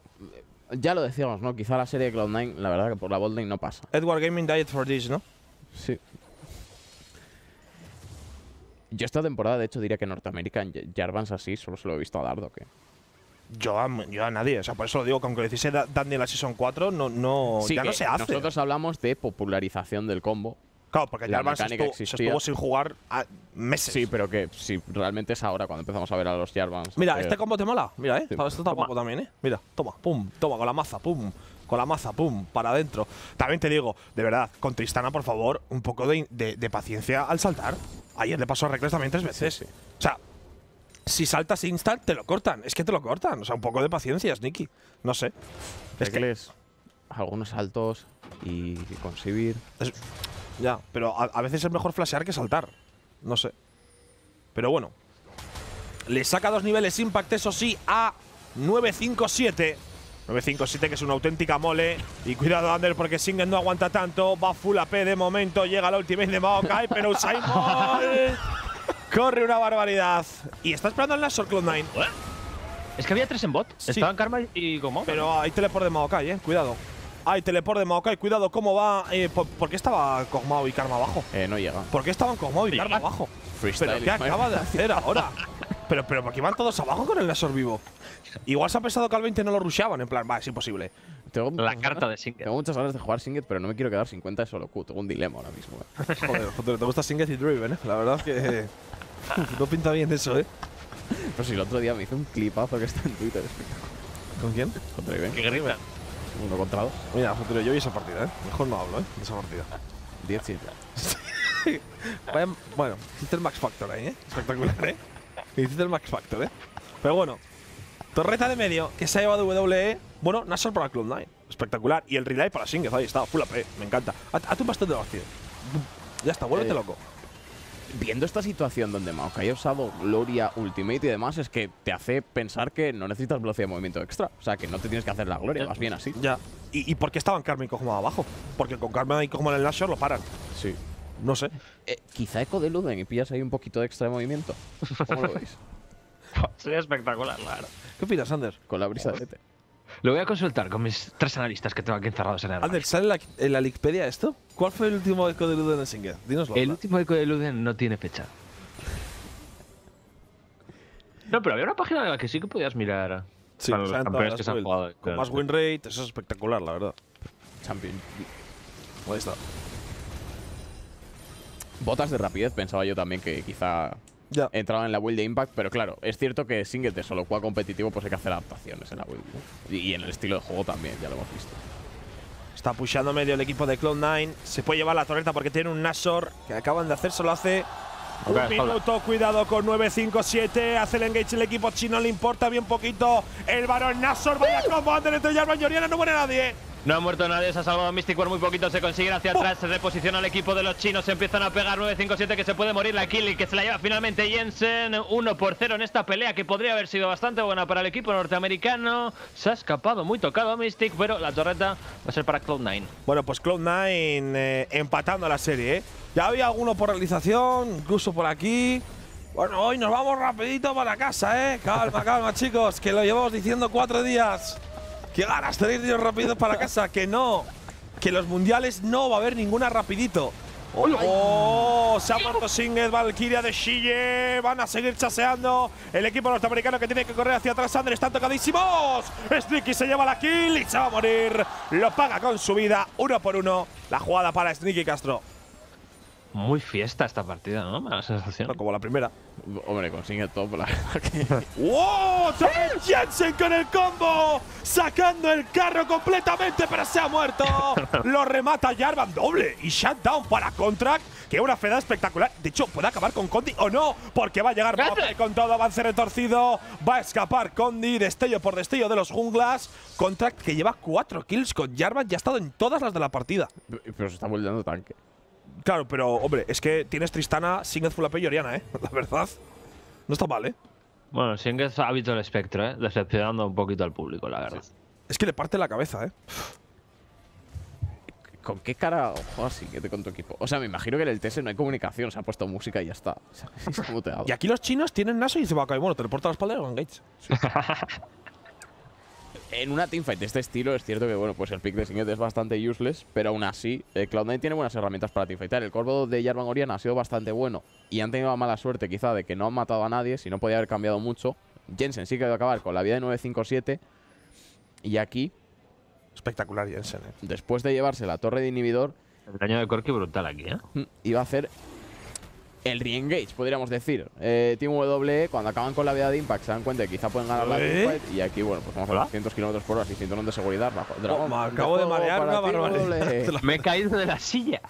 ya lo decíamos, ¿no? Quizá la serie de Cloud9, la verdad que por la Bolding no pasa. Edward Gaming died for this, ¿no? Sí. Yo esta temporada, de hecho, diría que Norteamérica en Jarvans así solo se lo he visto a Dardo, que... Yo a, nadie, o sea, por eso lo digo, que aunque lo hiciese Daniel la Season 4, no, no, ya no se hace. Nosotros hablamos de popularización del combo, Claro, porque el Jarvan estuvo, sin jugar meses. Sí, pero que si realmente es ahora cuando empezamos a ver a los Jarvans. Mira, eh, este combo te mola. Mira, eh. Esto también, eh. Mira, toma, pum, toma, con la maza, pum con la maza, pum, para adentro. También te digo, de verdad, con Tristana, por favor, un poco de, paciencia al saltar. Ayer le pasó a también tres veces. O sea, si saltas instant, te lo cortan. Es que te lo cortan. O sea, un poco de paciencia, Sneaky. No sé. es que... algunos saltos y, con ya, pero a, veces es mejor flashear que saltar. No sé. Pero bueno. Le saca dos niveles Impact, eso sí, a 957. 957 que es una auténtica mole. Y cuidado, Ander, porque Singen no aguanta tanto. Va full AP de momento. Llega la ultimate de Maokai, pero Usain corre una barbaridad. Y está esperando el Nashor Cloud9. Es que había tres en bot. Estaban Karma y Gomo. Pero hay teleport de Maokai, eh. Cuidado. Ay teleport de Maokai. Cuidado cómo va. Eh, por, qué estaba Kogmao y Karma abajo? Eh, no llega. ¿Por qué estaban Kogmao y Karma abajo? Freestyle. ¿Pero qué acaba de hacer ahora? pero, pero ¿por qué van todos abajo con el gasor vivo? Igual se ha pensado que al 20 no lo rusheaban. En plan, va, es imposible. la carta de Singed. Tengo muchas ganas de jugar Singed, pero no me quiero quedar 50 de solo Q. Tengo un dilema ahora mismo. Eh. joder, te gusta Singed y Driven, ¿eh? La verdad es que. no pinta bien eso, ¿eh? Pero si el otro día me hizo un clipazo que está en Twitter. ¿Con quién? Con Driven. ¿Qué uno contra dos. Mira, futuro yo y esa partida, ¿eh? Mejor no hablo, ¿eh? De esa partida. 10-7. bueno, hiciste el Max Factor ahí, ¿eh? Espectacular, ¿eh? Hiciste el Max Factor, ¿eh? Pero bueno, Torreta de medio, que se ha llevado WWE. Bueno, Nasser para Club 9 Espectacular. Y el relay para Singles, ahí está, full AP, me encanta. Haz tu bastón de vacío. Ya está, vuélvete eh, loco viendo esta situación donde Maokai ha usado Gloria Ultimate y demás, es que te hace pensar que no necesitas velocidad de movimiento extra. O sea, que no te tienes que hacer la Gloria, más bien así. Ya. ¿Y, por qué estaban Carmen y Kojima abajo? Porque con Carmen y Kojima en el Nashor lo paran. Sí. No sé. Eh, quizá Eco de Luden y pillas ahí un poquito de extra de movimiento. ¿Cómo lo veis? Sería espectacular, claro. ¿Qué opinas, Anders? Con la brisa de lo voy a consultar con mis tres analistas que tengo aquí encerrados en el. Ander, ¿sale la, en la Wikipedia esto? ¿Cuál fue el último eco de Luden en Singer? dinoslo El último eco de Luden no tiene fecha. No, pero había una página en la que sí que podías mirar. Sí, los campeones que se han jugado. Con más win rate, eso es espectacular, la verdad. Champion. Ahí está. Botas de rapidez, pensaba yo también que quizá entraba en la build de Impact, pero claro, es cierto que te solo juega competitivo, pues hay que hacer adaptaciones en la build. Y en el estilo de juego también, ya lo hemos visto. Está pushando medio el equipo de Cloud9. Se puede llevar la torreta porque tiene un Nashor que acaban de hacer, solo hace un minuto, cuidado con 9-5-7. Hace el engage el equipo chino, le importa bien poquito. El varón Nashor. vaya combo antes de ya no muere nadie. No ha muerto nadie, se ha salvado Mystic por muy poquito, se consigue hacia atrás, se reposiciona el equipo de los chinos, empiezan a pegar 9-5-7 que se puede morir la kill y que se la lleva finalmente Jensen 1 por 0 en esta pelea que podría haber sido bastante buena para el equipo norteamericano. Se ha escapado muy tocado Mystic, pero la torreta va a ser para Cloud9. Bueno, pues Cloud9 eh, empatando la serie, ¿eh? Ya había alguno por realización, incluso por aquí. Bueno, hoy nos vamos rapidito para casa, ¿eh? Calma, calma, chicos, que lo llevamos diciendo cuatro días. ¡Qué ganas de ir rápidos para casa! ¡Que no! Que los mundiales no va a haber ninguna rapidito. ¡Oh! se ha muerto Singed, Valkyria de Shille. Van a seguir chaseando el equipo norteamericano que tiene que correr hacia atrás. Andre están tocadísimos. Sneaky se lleva la kill y se va a morir. Lo paga con su vida, uno por uno. La jugada para Sneaky Castro muy fiesta esta partida, ¿no? Me como la primera. Hombre, consigue todo por la verdad. ¡Wow! ¡Oh! Jensen con el combo! Sacando el carro completamente, pero se ha muerto. Lo remata Jarvan doble y shutdown para Contract. Que una feda espectacular. De hecho, puede acabar con Condi o no, porque va a llegar con todo avance retorcido. Va a escapar Condi, destello por destello de los junglas. Contract que lleva cuatro kills con Jarvan, ya ha estado en todas las de la partida. Pero se está volviendo tanque. Claro, pero, hombre, es que tienes Tristana, Singed, Fulape y ¿eh? La verdad. No está mal, ¿eh? Bueno, Singed ha visto el espectro, ¿eh? Decepcionando un poquito al público, la verdad. Es que le parte la cabeza, ¿eh? ¿Con qué cara ojo así que te con tu equipo? O sea, me imagino que en el TS no hay comunicación, se ha puesto música y ya está. y aquí los chinos tienen Naso y se va a caer. bueno, te reporta la espalda de Gates. en una teamfight de este estilo es cierto que, bueno, pues el pick de Singed es bastante useless, pero aún así, eh, Cloud9 tiene buenas herramientas para teamfightar. El corvo de Jarvan Oriana ha sido bastante bueno y han tenido mala suerte quizá de que no han matado a nadie, si no podía haber cambiado mucho. Jensen sí que ido a acabar con la vida de 957 y aquí... Espectacular Jensen, ¿eh? Después de llevarse la torre de inhibidor... El daño de Corki brutal aquí, ¿eh? Mm, iba a hacer el re-engage, podríamos decir. Eh, Team W, cuando acaban con la vida de Impact, se dan cuenta que quizá pueden ganar la ¿Eh? fight. Y aquí, bueno, pues vamos a 200 kilómetros por hora y cinturón de seguridad. Bajo, oh, me acabo de marear una Me he caído de la silla.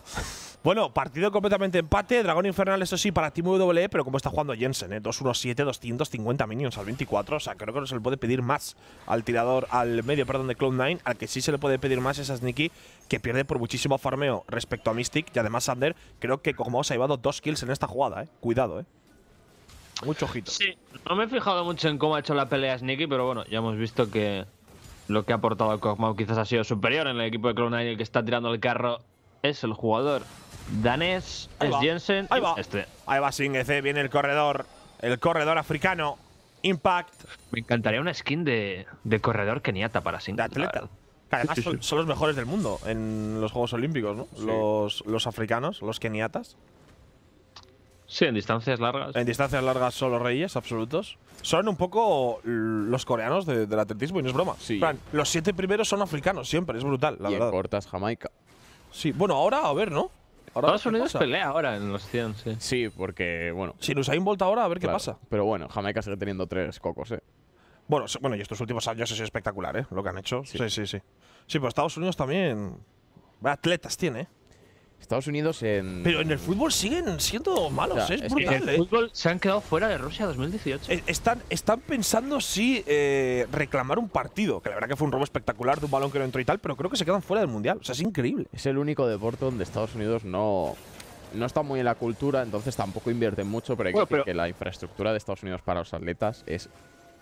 Bueno, partido completamente empate. Dragón Infernal, eso sí, para Team W, pero como está jugando Jensen, ¿eh? 2-1-7, 250 minions al 24. O sea, creo que no se le puede pedir más al tirador, al medio, perdón, de Cloud9. Al que sí se le puede pedir más es a Sneaky, que pierde por muchísimo farmeo respecto a Mystic. Y además, Sander, creo que como se ha llevado dos kills en esta jugada, ¿eh? Cuidado, ¿eh? Mucho ojito. Sí, no me he fijado mucho en cómo ha hecho la pelea Sneaky, pero bueno, ya hemos visto que lo que ha aportado Kog'Maw quizás ha sido superior en el equipo de Cloud9, el que está tirando el carro es el jugador danés, es Jensen. Ahí va. Este. Ahí va viene el corredor, el corredor africano. Impact. Me encantaría una skin de, corredor keniata para Singh. De atleta. además son, los mejores del mundo en los Juegos Olímpicos, ¿no? Los, los africanos, los keniatas. Sí, en distancias largas. En distancias largas son los reyes absolutos. Son un poco los coreanos del atletismo y no es broma. Sí. los siete primeros son africanos siempre, es brutal, la y verdad. cortas Jamaica. Sí, bueno, ahora a ver, ¿no? Ahora, Estados Unidos pelea ahora en los 100, sí. Sí, porque, bueno. Si nos hay un volta ahora, a ver qué pasa. Pero bueno, Jamaica sigue teniendo tres cocos, ¿eh? Bueno, bueno, y estos últimos años es espectacular, ¿eh? Lo que han hecho. Sí, sí, sí. Sí, sí pero Estados Unidos también. Atletas tiene, ¿eh? Estados Unidos en. Pero en el fútbol siguen siendo malos, es, ¿eh? se han quedado fuera de Rusia 2018. Eh, están, pensando si eh, reclamar un partido, que la verdad que fue un robo espectacular de un balón que no entró y tal, pero creo que se quedan fuera del mundial. O sea, es increíble. Es el único deporte donde Estados Unidos no. No está muy en la cultura, entonces tampoco invierten mucho, pero creo que la infraestructura de Estados Unidos para los atletas es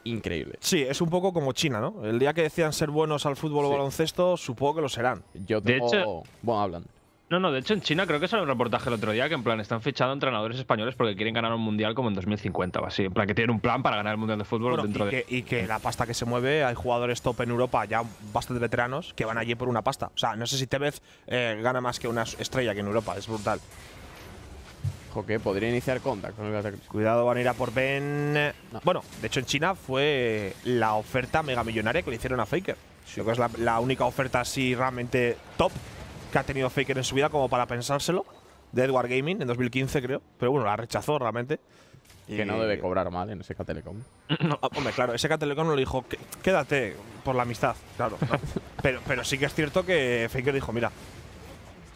increíble. Sí, es un poco como China, ¿no? El día que decían ser buenos al fútbol o baloncesto, supongo que lo serán. Yo tengo... De hecho, bueno, hablan. No, no, de hecho en China creo que salió un reportaje el otro día que en plan están fichando entrenadores españoles porque quieren ganar un mundial como en 2050 o así. En plan que tienen un plan para ganar el mundial de fútbol dentro y de. Que, y que la pasta que se mueve, hay jugadores top en Europa ya bastante veteranos que van allí por una pasta. O sea, no sé si Tevez eh, gana más que una estrella que en Europa, es brutal. que podría iniciar contacto. Cuidado, van a ir a por Ben. Bueno, de hecho en China fue la oferta mega millonaria que le hicieron a Faker. Yo creo que es la única oferta así realmente top que ha tenido Faker en su vida como para pensárselo. De Edward Gaming en 2015, creo. Pero bueno, la rechazó realmente. que no debe cobrar mal en SK Telecom. Ah, hombre, claro, SK Telecom no le dijo, quédate por la amistad, claro. pero, pero sí que es cierto que Faker dijo, mira.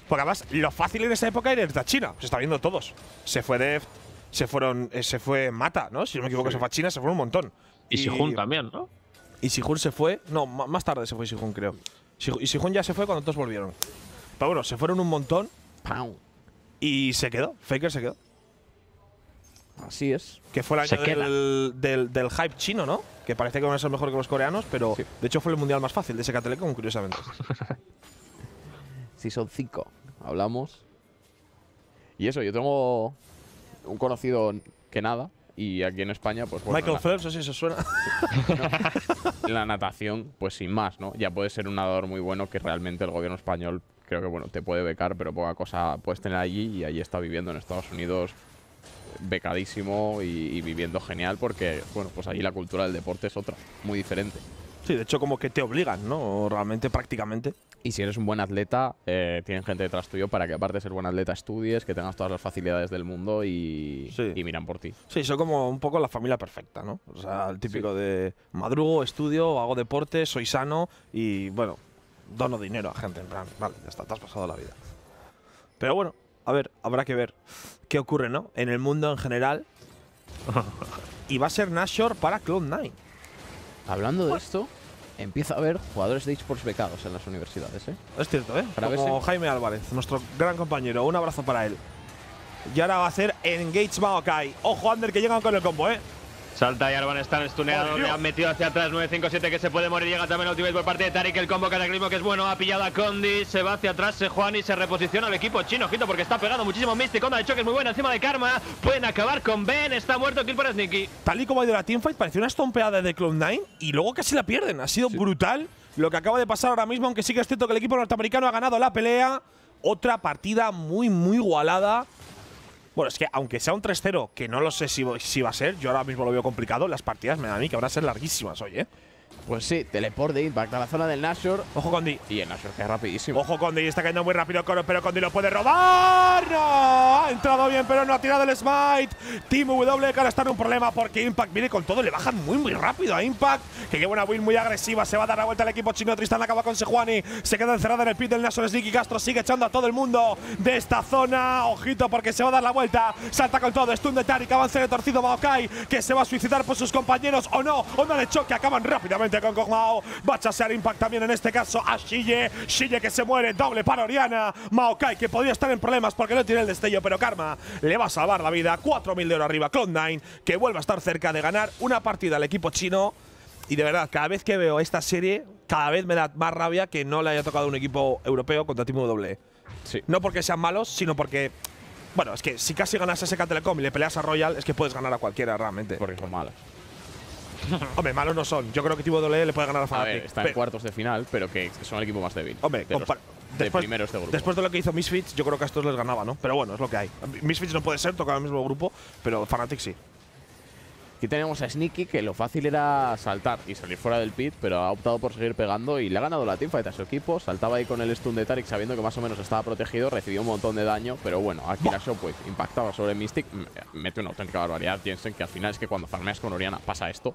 Porque además, lo fácil en esa época era ir a China. Se está viendo todos. Se fue Deft, se fueron, eh, se fue Mata, ¿no? Si no me equivoco, se fue a China, se fue un montón. Y, y Sihun también, ¿no? Y Sihun se fue, no, más tarde se fue Sihun, creo. Y Sihun ya se fue cuando todos volvieron. Pero se fueron un montón. Y se quedó. Faker se quedó. Así es. Que fue el del, hype chino, ¿no? Que parece que van a ser mejor que los coreanos, pero de hecho fue el mundial más fácil de ese Telecom, curiosamente. sí, son cinco. Hablamos. Y eso, yo tengo un conocido que nada. Y aquí en España, pues Michael Phelps, sí, se suena. La natación, pues sin más, ¿no? Ya puede ser un nadador muy bueno que realmente el gobierno español creo que, bueno, te puede becar, pero poca cosa puedes tener allí. Y allí está viviendo en Estados Unidos becadísimo y, viviendo genial porque, bueno, pues allí la cultura del deporte es otra, muy diferente. Sí, de hecho como que te obligan, ¿no? Realmente, prácticamente. Y si eres un buen atleta, eh, tienen gente detrás tuyo para que aparte de ser buen atleta estudies, que tengas todas las facilidades del mundo y, miran por ti. Sí, soy como un poco la familia perfecta, ¿no? O sea, el típico de madrugo, estudio, hago deporte, soy sano y bueno, dono dinero a gente, en plan, vale, ya está, te has pasado la vida. Pero bueno, a ver, habrá que ver qué ocurre, ¿no? En el mundo en general. y va a ser Nashor para Cloud9. Hablando de esto, empieza a haber jugadores de esports becados en las universidades, ¿eh? Es cierto, ¿eh? Como Jaime Álvarez, nuestro gran compañero. Un abrazo para él. Y ahora va a ser Engage Maokai. Ojo, Ander, que llegan con el combo, ¿eh? Salta y Arvan están estuneados. Le han metido hacia atrás 957, que se puede morir. Llega también vez por parte de Tarik. El combo cataclismo que es bueno. Ha pillado a Condi. Se va hacia atrás. Se Juan y se reposiciona el equipo chino. porque está pegado muchísimo. Mystic. Onda de choque es muy buena encima de Karma. Pueden acabar con Ben. Está muerto Kill para Sneaky. Tal y como ha ido la teamfight, pareció una estompeada de Cloud9 y luego casi la pierden. Ha sido brutal lo que acaba de pasar ahora mismo. Aunque sí que es cierto que el equipo norteamericano ha ganado la pelea. Otra partida muy, muy igualada. Bueno, es que aunque sea un 3-0, que no lo sé si, va a ser, yo ahora mismo lo veo complicado, las partidas me da a mí que van a ser larguísimas hoy, ¿eh? Pues sí, teleport de Impact a la zona del Nashor. Ojo Condi. Y el Nashor que es rapidísimo. Ojo Condi, está cayendo muy rápido Coro, pero Condi lo puede robar. ¡Ah! Ha entrado bien, pero no ha tirado el smite. Team W que ahora está en un problema porque Impact viene con todo. Le bajan muy, muy rápido a Impact, que lleva una win muy agresiva. Se va a dar la vuelta al equipo chino. Tristan acaba con Sejuani. Se queda encerrado en el pit del Nashor. Sneaky Castro sigue echando a todo el mundo de esta zona. Ojito, porque se va a dar la vuelta. Salta con todo. Stun de Tarik. Avance de torcido Maokai, que se va a suicidar por sus compañeros o no. Onda de choque. Acaban rápidamente con Gogmao. Va a chasear Impact también en este caso a Shille. Shille que se muere, doble para Oriana. Maokai que podría estar en problemas porque no tiene el destello, pero Karma le va a salvar la vida. 4.000 de oro arriba, Cloud9 que vuelve a estar cerca de ganar una partida al equipo chino. Y de verdad, cada vez que veo esta serie, cada vez me da más rabia que no le haya tocado un equipo europeo contra Team W. No porque sean malos, sino porque bueno, es que si casi ganas a SK Telecom y le peleas a Royal, es que puedes ganar a cualquiera realmente. Hombre, malos no son. Yo creo que Tibo Dole le puede ganar a Fnatic. está en cuartos de final, pero que son el equipo más débil. Hombre, de, después, de este grupo. Después de lo que hizo Misfits, yo creo que a estos les ganaba, ¿no? Pero bueno, es lo que hay. Misfits no puede ser, toca el mismo grupo, pero Fnatic sí. Aquí tenemos a Sneaky, que lo fácil era saltar y salir fuera del pit, pero ha optado por seguir pegando y le ha ganado la teamfight a su equipo. Saltaba ahí con el stun de Tarik sabiendo que más o menos estaba protegido, recibió un montón de daño, pero bueno, aquí la pues impactaba sobre Mystic, mete una auténtica barbaridad Jensen, que al final es que cuando farmeas con Oriana pasa esto.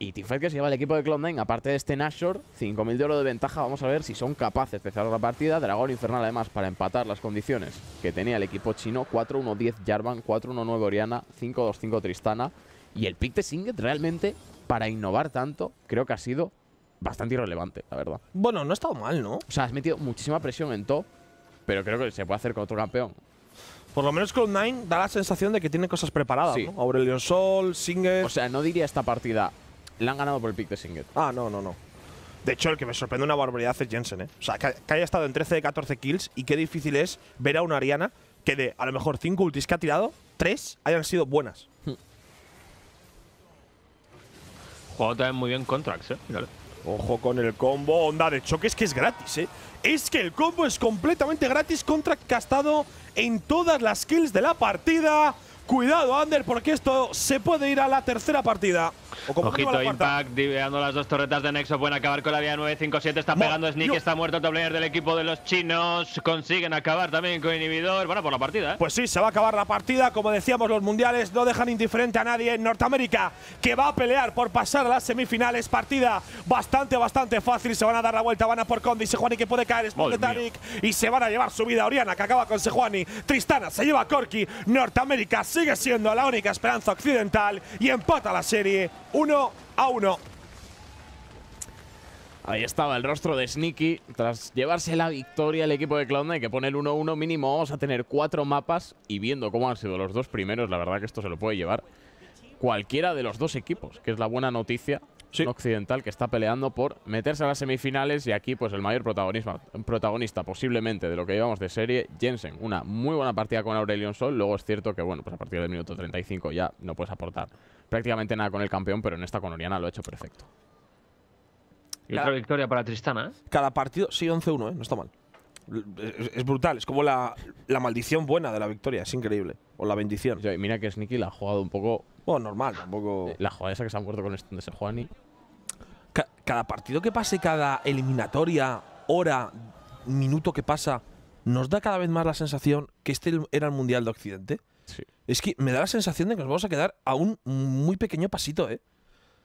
Y Tifet que se lleva el equipo de Cloud9, aparte de este Nashor, 5.000 de oro de ventaja. Vamos a ver si son capaces de cerrar la partida. Dragón Infernal, además, para empatar las condiciones que tenía el equipo chino. 4-1-10 Jarvan, 4-1-9 Oriana, 5-2-5 Tristana. Y el pick de Singet realmente, para innovar tanto, creo que ha sido bastante irrelevante, la verdad. Bueno, no ha estado mal, ¿no? O sea, has metido muchísima presión en top, pero creo que se puede hacer con otro campeón. Por lo menos Cloud9 da la sensación de que tiene cosas preparadas, ¿no? Aurelion Sol, Singer… O sea, no diría esta partida le han ganado por el pick de Singed. Ah, no, no, no. De hecho, el que me sorprende una barbaridad es Jensen, ¿eh? O sea, que, haya estado en 13 de 14 kills y qué difícil es ver a una Ariana que de a lo mejor 5 ultis que ha tirado, 3 hayan sido buenas. Hmm. también muy bien Contracts, ¿eh? Ojo con el combo, onda de choque, es que es gratis, ¿eh? Es que el combo es completamente gratis, que ha estado en todas las kills de la partida. Cuidado, Ander, porque esto se puede ir a la tercera partida. O Ojito, Impact, dividiendo las dos torretas de Nexo. Pueden acabar con la vía 957. Está pegando Sneak, está muerto top del equipo de los chinos. Consiguen acabar también con Inhibidor. Bueno, por la partida. ¿eh? Pues sí, se va a acabar la partida. Como decíamos, los mundiales no dejan indiferente a nadie en Norteamérica, que va a pelear por pasar a las semifinales. Partida bastante, bastante fácil. Se van a dar la vuelta, van a por Condi. Sejuani que puede caer, Titanic. Y se van a llevar su vida Oriana, que acaba con Sejuani. Tristana se lleva a Corky. Norteamérica se sigue siendo la única esperanza occidental y empata la serie 1 a 1. Ahí estaba el rostro de Sneaky. Tras llevarse la victoria el equipo de Cloud9 que pone el 1-1 mínimo, vamos a tener cuatro mapas. Y viendo cómo han sido los dos primeros, la verdad que esto se lo puede llevar cualquiera de los dos equipos, que es la buena noticia occidental que está peleando por meterse a las semifinales y aquí pues el mayor protagonista, protagonista posiblemente de lo que llevamos de serie, Jensen. Una muy buena partida con Aurelion Sol, luego es cierto que bueno, pues a partir del minuto 35 ya no puedes aportar prácticamente nada con el campeón, pero en esta con Oriana lo ha hecho perfecto. Y otra victoria para Tristana. ¿eh? Cada partido, sí, 11-1, ¿eh? no está mal. Es, brutal, es como la, maldición buena de la victoria, es increíble. O la bendición. mira que Sneaky la ha jugado un poco bueno, normal, tampoco. Eh, la jugada esa que se han muerto con este de ese cada partido que pase, cada eliminatoria, hora, minuto que pasa, nos da cada vez más la sensación que este era el Mundial de Occidente. Es que me da la sensación de que nos vamos a quedar a un muy pequeño pasito, ¿eh?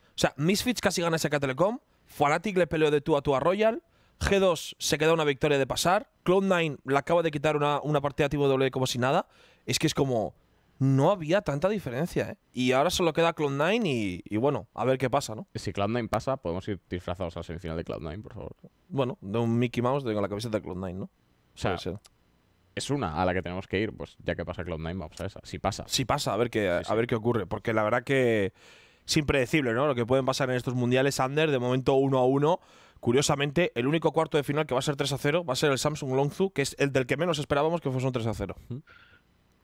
O sea, Misfits casi gana ese Telecom, Fanatic le peleó de tú a tú a Royal, G2 se queda una victoria de pasar, Cloud9 le acaba de quitar una, una partida a TW como si nada. Es que es como no había tanta diferencia, ¿eh? Y ahora solo queda Cloud9 y, bueno, a ver qué pasa, ¿no? Si Cloud9 pasa, podemos ir disfrazados a la semifinal de Cloud9, por favor. Bueno, de un Mickey Mouse tengo la cabeza de Cloud9, ¿no? O sea, es una a la que tenemos que ir, pues ya que pasa Cloud9, vamos a esa. Si pasa. Si pasa, a ver qué, A ver qué ocurre. Porque la verdad que es impredecible, ¿no? Lo que pueden pasar en estos mundiales, Under, de momento 1 a 1. Curiosamente, el único cuarto de final que va a ser 3 a 0 va a ser el Samsung Longzhu, que es el del que menos esperábamos que fuese un 3 a 0.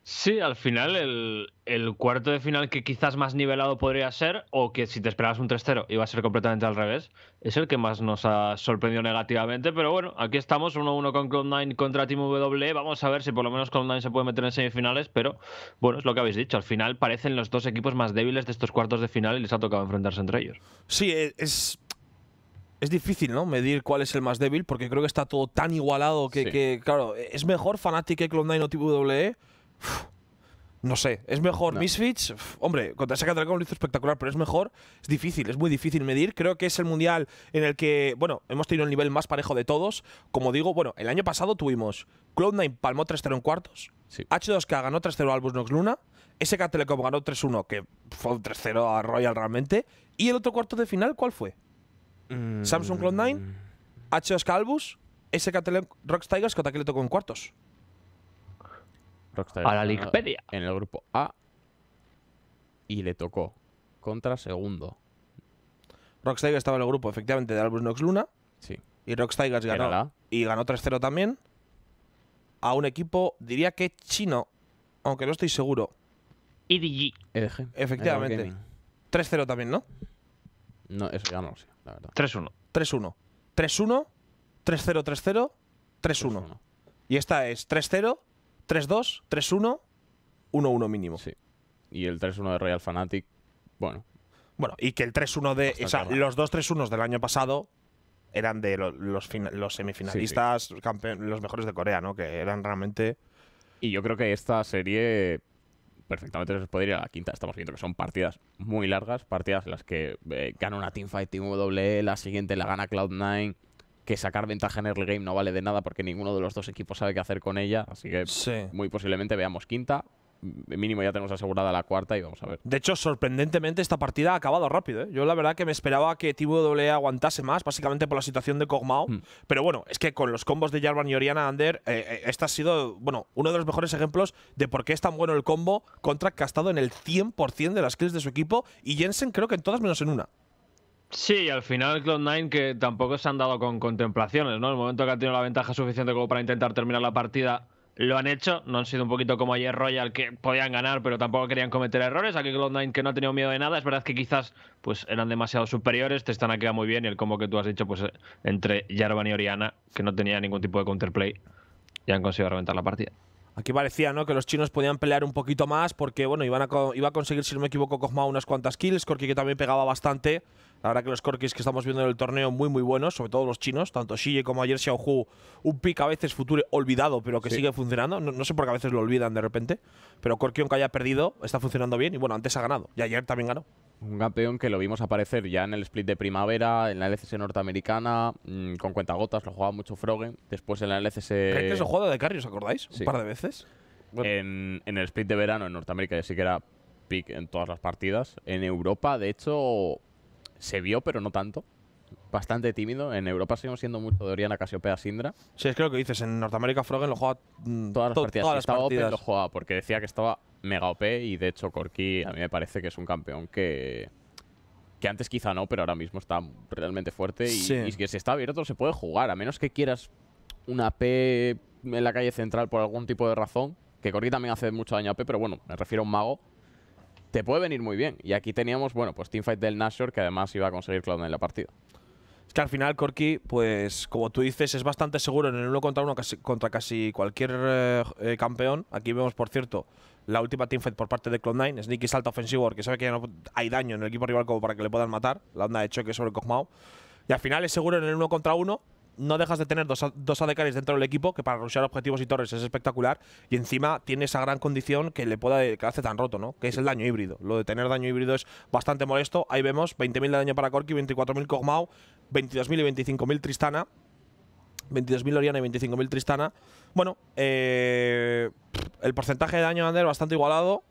Sí, al final el, cuarto de final que quizás más nivelado podría ser, o que si te esperabas un 3-0 iba a ser completamente al revés, es el que más nos ha sorprendido negativamente. Pero bueno, aquí estamos 1-1 con Cloud9 contra Team WWE. Vamos a ver si por lo menos Cloud9 se puede meter en semifinales, pero bueno, es lo que habéis dicho. Al final parecen los dos equipos más débiles de estos cuartos de final y les ha tocado enfrentarse entre ellos. Sí, e, es es difícil, ¿no? Medir cuál es el más débil, porque creo que está todo tan igualado que, claro, es mejor Fnatic que Cloud9 o WWE, no sé, ¿es mejor Misfits? Hombre, contra ese Telecom lo hizo espectacular, pero es mejor, es difícil, es muy difícil medir. Creo que es el mundial en el que, bueno, hemos tenido el nivel más parejo de todos. Como digo, bueno, el año pasado tuvimos Cloud9 palmó 3-0 en cuartos, H2K ganó 3-0 Albus Nox Luna, SK Telecom ganó 3-1, que fue un 3-0 a Royal realmente. ¿Y el otro cuarto de final cuál fue? Mm. Samsung Cloud9, H2K Albus, SK Telecom Rocks Tigers, que le tocó en cuartos a la Ligpedia. En el grupo A. Y le tocó contra segundo. Rockstar estaba en el grupo, efectivamente, de Albus Nox Luna. Sí. Y Rockstar ganó. Y ganó 3-0 también. A un equipo, diría que chino, aunque no estoy seguro. EDG. EDG. Efectivamente. 3-0 también, ¿no? No, eso ya no lo sé, la verdad. 3-1. 3-1. 3-1, 3-0, 3-0, 3-1. Y esta es 3-0, 3-2, 3-1, 1-1 mínimo. Sí. Y el 3-1 de Royal Fanatic, bueno. Bueno, y que el 3-1 de. O sea, los dos 3 1 del año pasado eran de los, semifinalistas, los mejores de Corea, ¿no? Que eran realmente. Y yo creo que esta serie perfectamente se podría ir a la quinta. Estamos viendo que son partidas muy largas, partidas en las que eh, gana una teamfight Team W, la siguiente la gana Cloud9 que sacar ventaja en early game no vale de nada porque ninguno de los dos equipos sabe qué hacer con ella. Así que muy posiblemente veamos quinta. Mínimo ya tenemos asegurada la cuarta y vamos a ver. De hecho, sorprendentemente esta partida ha acabado rápido. ¿eh? Yo la verdad que me esperaba que TWA e aguantase más, básicamente por la situación de Kog'Maw. Mm. Pero bueno, es que con los combos de Jarvan y Oriana Ander, eh, eh, este ha sido bueno, uno de los mejores ejemplos de por qué es tan bueno el combo contra Castado en el 100% de las kills de su equipo y Jensen creo que en todas menos en una. Sí, al final Cloud9 que tampoco se han dado con contemplaciones, ¿no? el momento que han tenido la ventaja suficiente como para intentar terminar la partida, lo han hecho. No han sido un poquito como ayer Royal, que podían ganar, pero tampoco querían cometer errores. Aquí Cloud9 que no ha tenido miedo de nada. Es verdad que quizás pues eran demasiado superiores, te están aquí muy bien. Y el combo que tú has dicho, pues entre Jarvan y Oriana, que no tenía ningún tipo de counterplay, ya han conseguido reventar la partida. Aquí parecía ¿no? que los chinos podían pelear un poquito más porque bueno, iban a, iba a conseguir, si no me equivoco, Kog'Maw unas cuantas kills, porque que también pegaba bastante. La verdad que los corkis que estamos viendo en el torneo muy muy buenos, sobre todo los chinos, tanto Xie como ayer Xiaohu, un pick a veces futuro olvidado, pero que sigue funcionando. No, sé por qué a veces lo olvidan de repente, pero Corki aunque haya perdido, está funcionando bien y bueno, antes ha ganado y ayer también ganó. Un campeón que lo vimos aparecer ya en el split de primavera, en la LCS norteamericana, mm, con cuentagotas, lo jugaba mucho Froggen. Después en la LCS. es lo juego de Carry, ¿os acordáis? Un par de veces. En, en, el split de verano en Norteamérica, ya sí que era pick en todas las partidas. En Europa, de hecho, se vio, pero no tanto. Bastante tímido. En Europa seguimos siendo mucho de Oriana, Casiopea, Sindra. Sí, es que lo que dices. En Norteamérica Froggen lo juega mm, todas las partidas. lo jugaba porque decía que estaba mega OP y de hecho Corki a mí me parece que es un campeón que que antes quizá no, pero ahora mismo está realmente fuerte y, que si está abierto se puede jugar, a menos que quieras una P en la calle central por algún tipo de razón, que Corki también hace mucho daño a P, pero bueno, me refiero a un mago te puede venir muy bien. Y aquí teníamos, bueno, pues teamfight del Nashor que además iba a conseguir Cloud9 en la partida. Es que al final Corky, pues como tú dices, es bastante seguro en el uno contra uno contra casi cualquier eh, campeón. Aquí vemos, por cierto, la última teamfight por parte de Cloud9. Sneaky salta ofensivo porque sabe que no hay daño en el equipo rival como para que le puedan matar. La onda de choque sobre Kog'Maw. Y al final es seguro en el uno contra uno no dejas de tener dos, dos dentro del equipo, que para rushear objetivos y torres es espectacular, y encima tiene esa gran condición que le pueda que hace tan roto, ¿no? Que es el daño híbrido. Lo de tener daño híbrido es bastante molesto. Ahí vemos 20.000 de daño para Corki, 24.000 Kog'Maw, 22.000 y 25.000 Tristana. 22.000 Loriana y 25.000 Tristana. Bueno, eh, el porcentaje de daño Ander bastante igualado.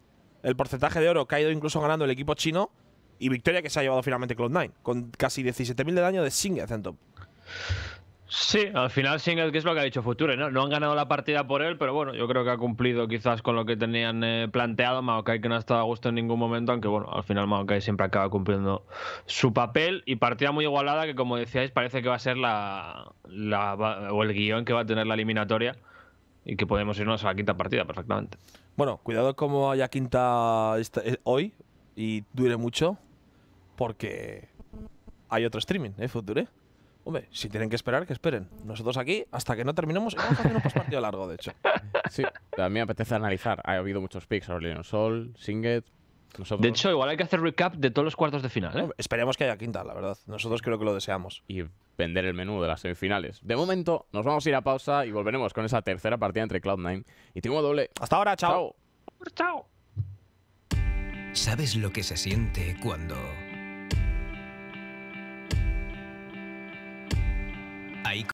El porcentaje de oro que ha ido incluso ganando el equipo chino. Y victoria que se ha llevado finalmente Cloud9, con casi 17.000 de daño de Singh top. Sí, al final sí que es lo que ha dicho Future, ¿no? No han ganado la partida por él, pero bueno, yo creo que ha cumplido quizás con lo que tenían eh, planteado. Maokai que no ha estado a gusto en ningún momento, aunque bueno, al final Maokai siempre acaba cumpliendo su papel. Y partida muy igualada, que como decíais, parece que va a ser la, o el guión que va a tener la eliminatoria y que podemos irnos a la quinta partida perfectamente. Bueno, cuidado como haya quinta eh, hoy y dure mucho, porque hay otro streaming, ¿eh, Future? Hombre, si tienen que esperar, que esperen. Nosotros aquí, hasta que no terminemos, vamos a hacer un partido largo, de hecho. Sí, a mí me apetece analizar. Ha habido muchos picks, Aureliano Sol, Singet, nosotros. De hecho, igual hay que hacer recap de todos los cuartos de final. ¿eh? esperemos que haya quinta, la verdad. Nosotros creo que lo deseamos. Y vender el menú de las semifinales. De momento, nos vamos a ir a pausa y volveremos con esa tercera partida entre Cloud9 y tengo Doble. Hasta ahora, chao. Chao. ¿Sabes lo que se siente cuando Ahí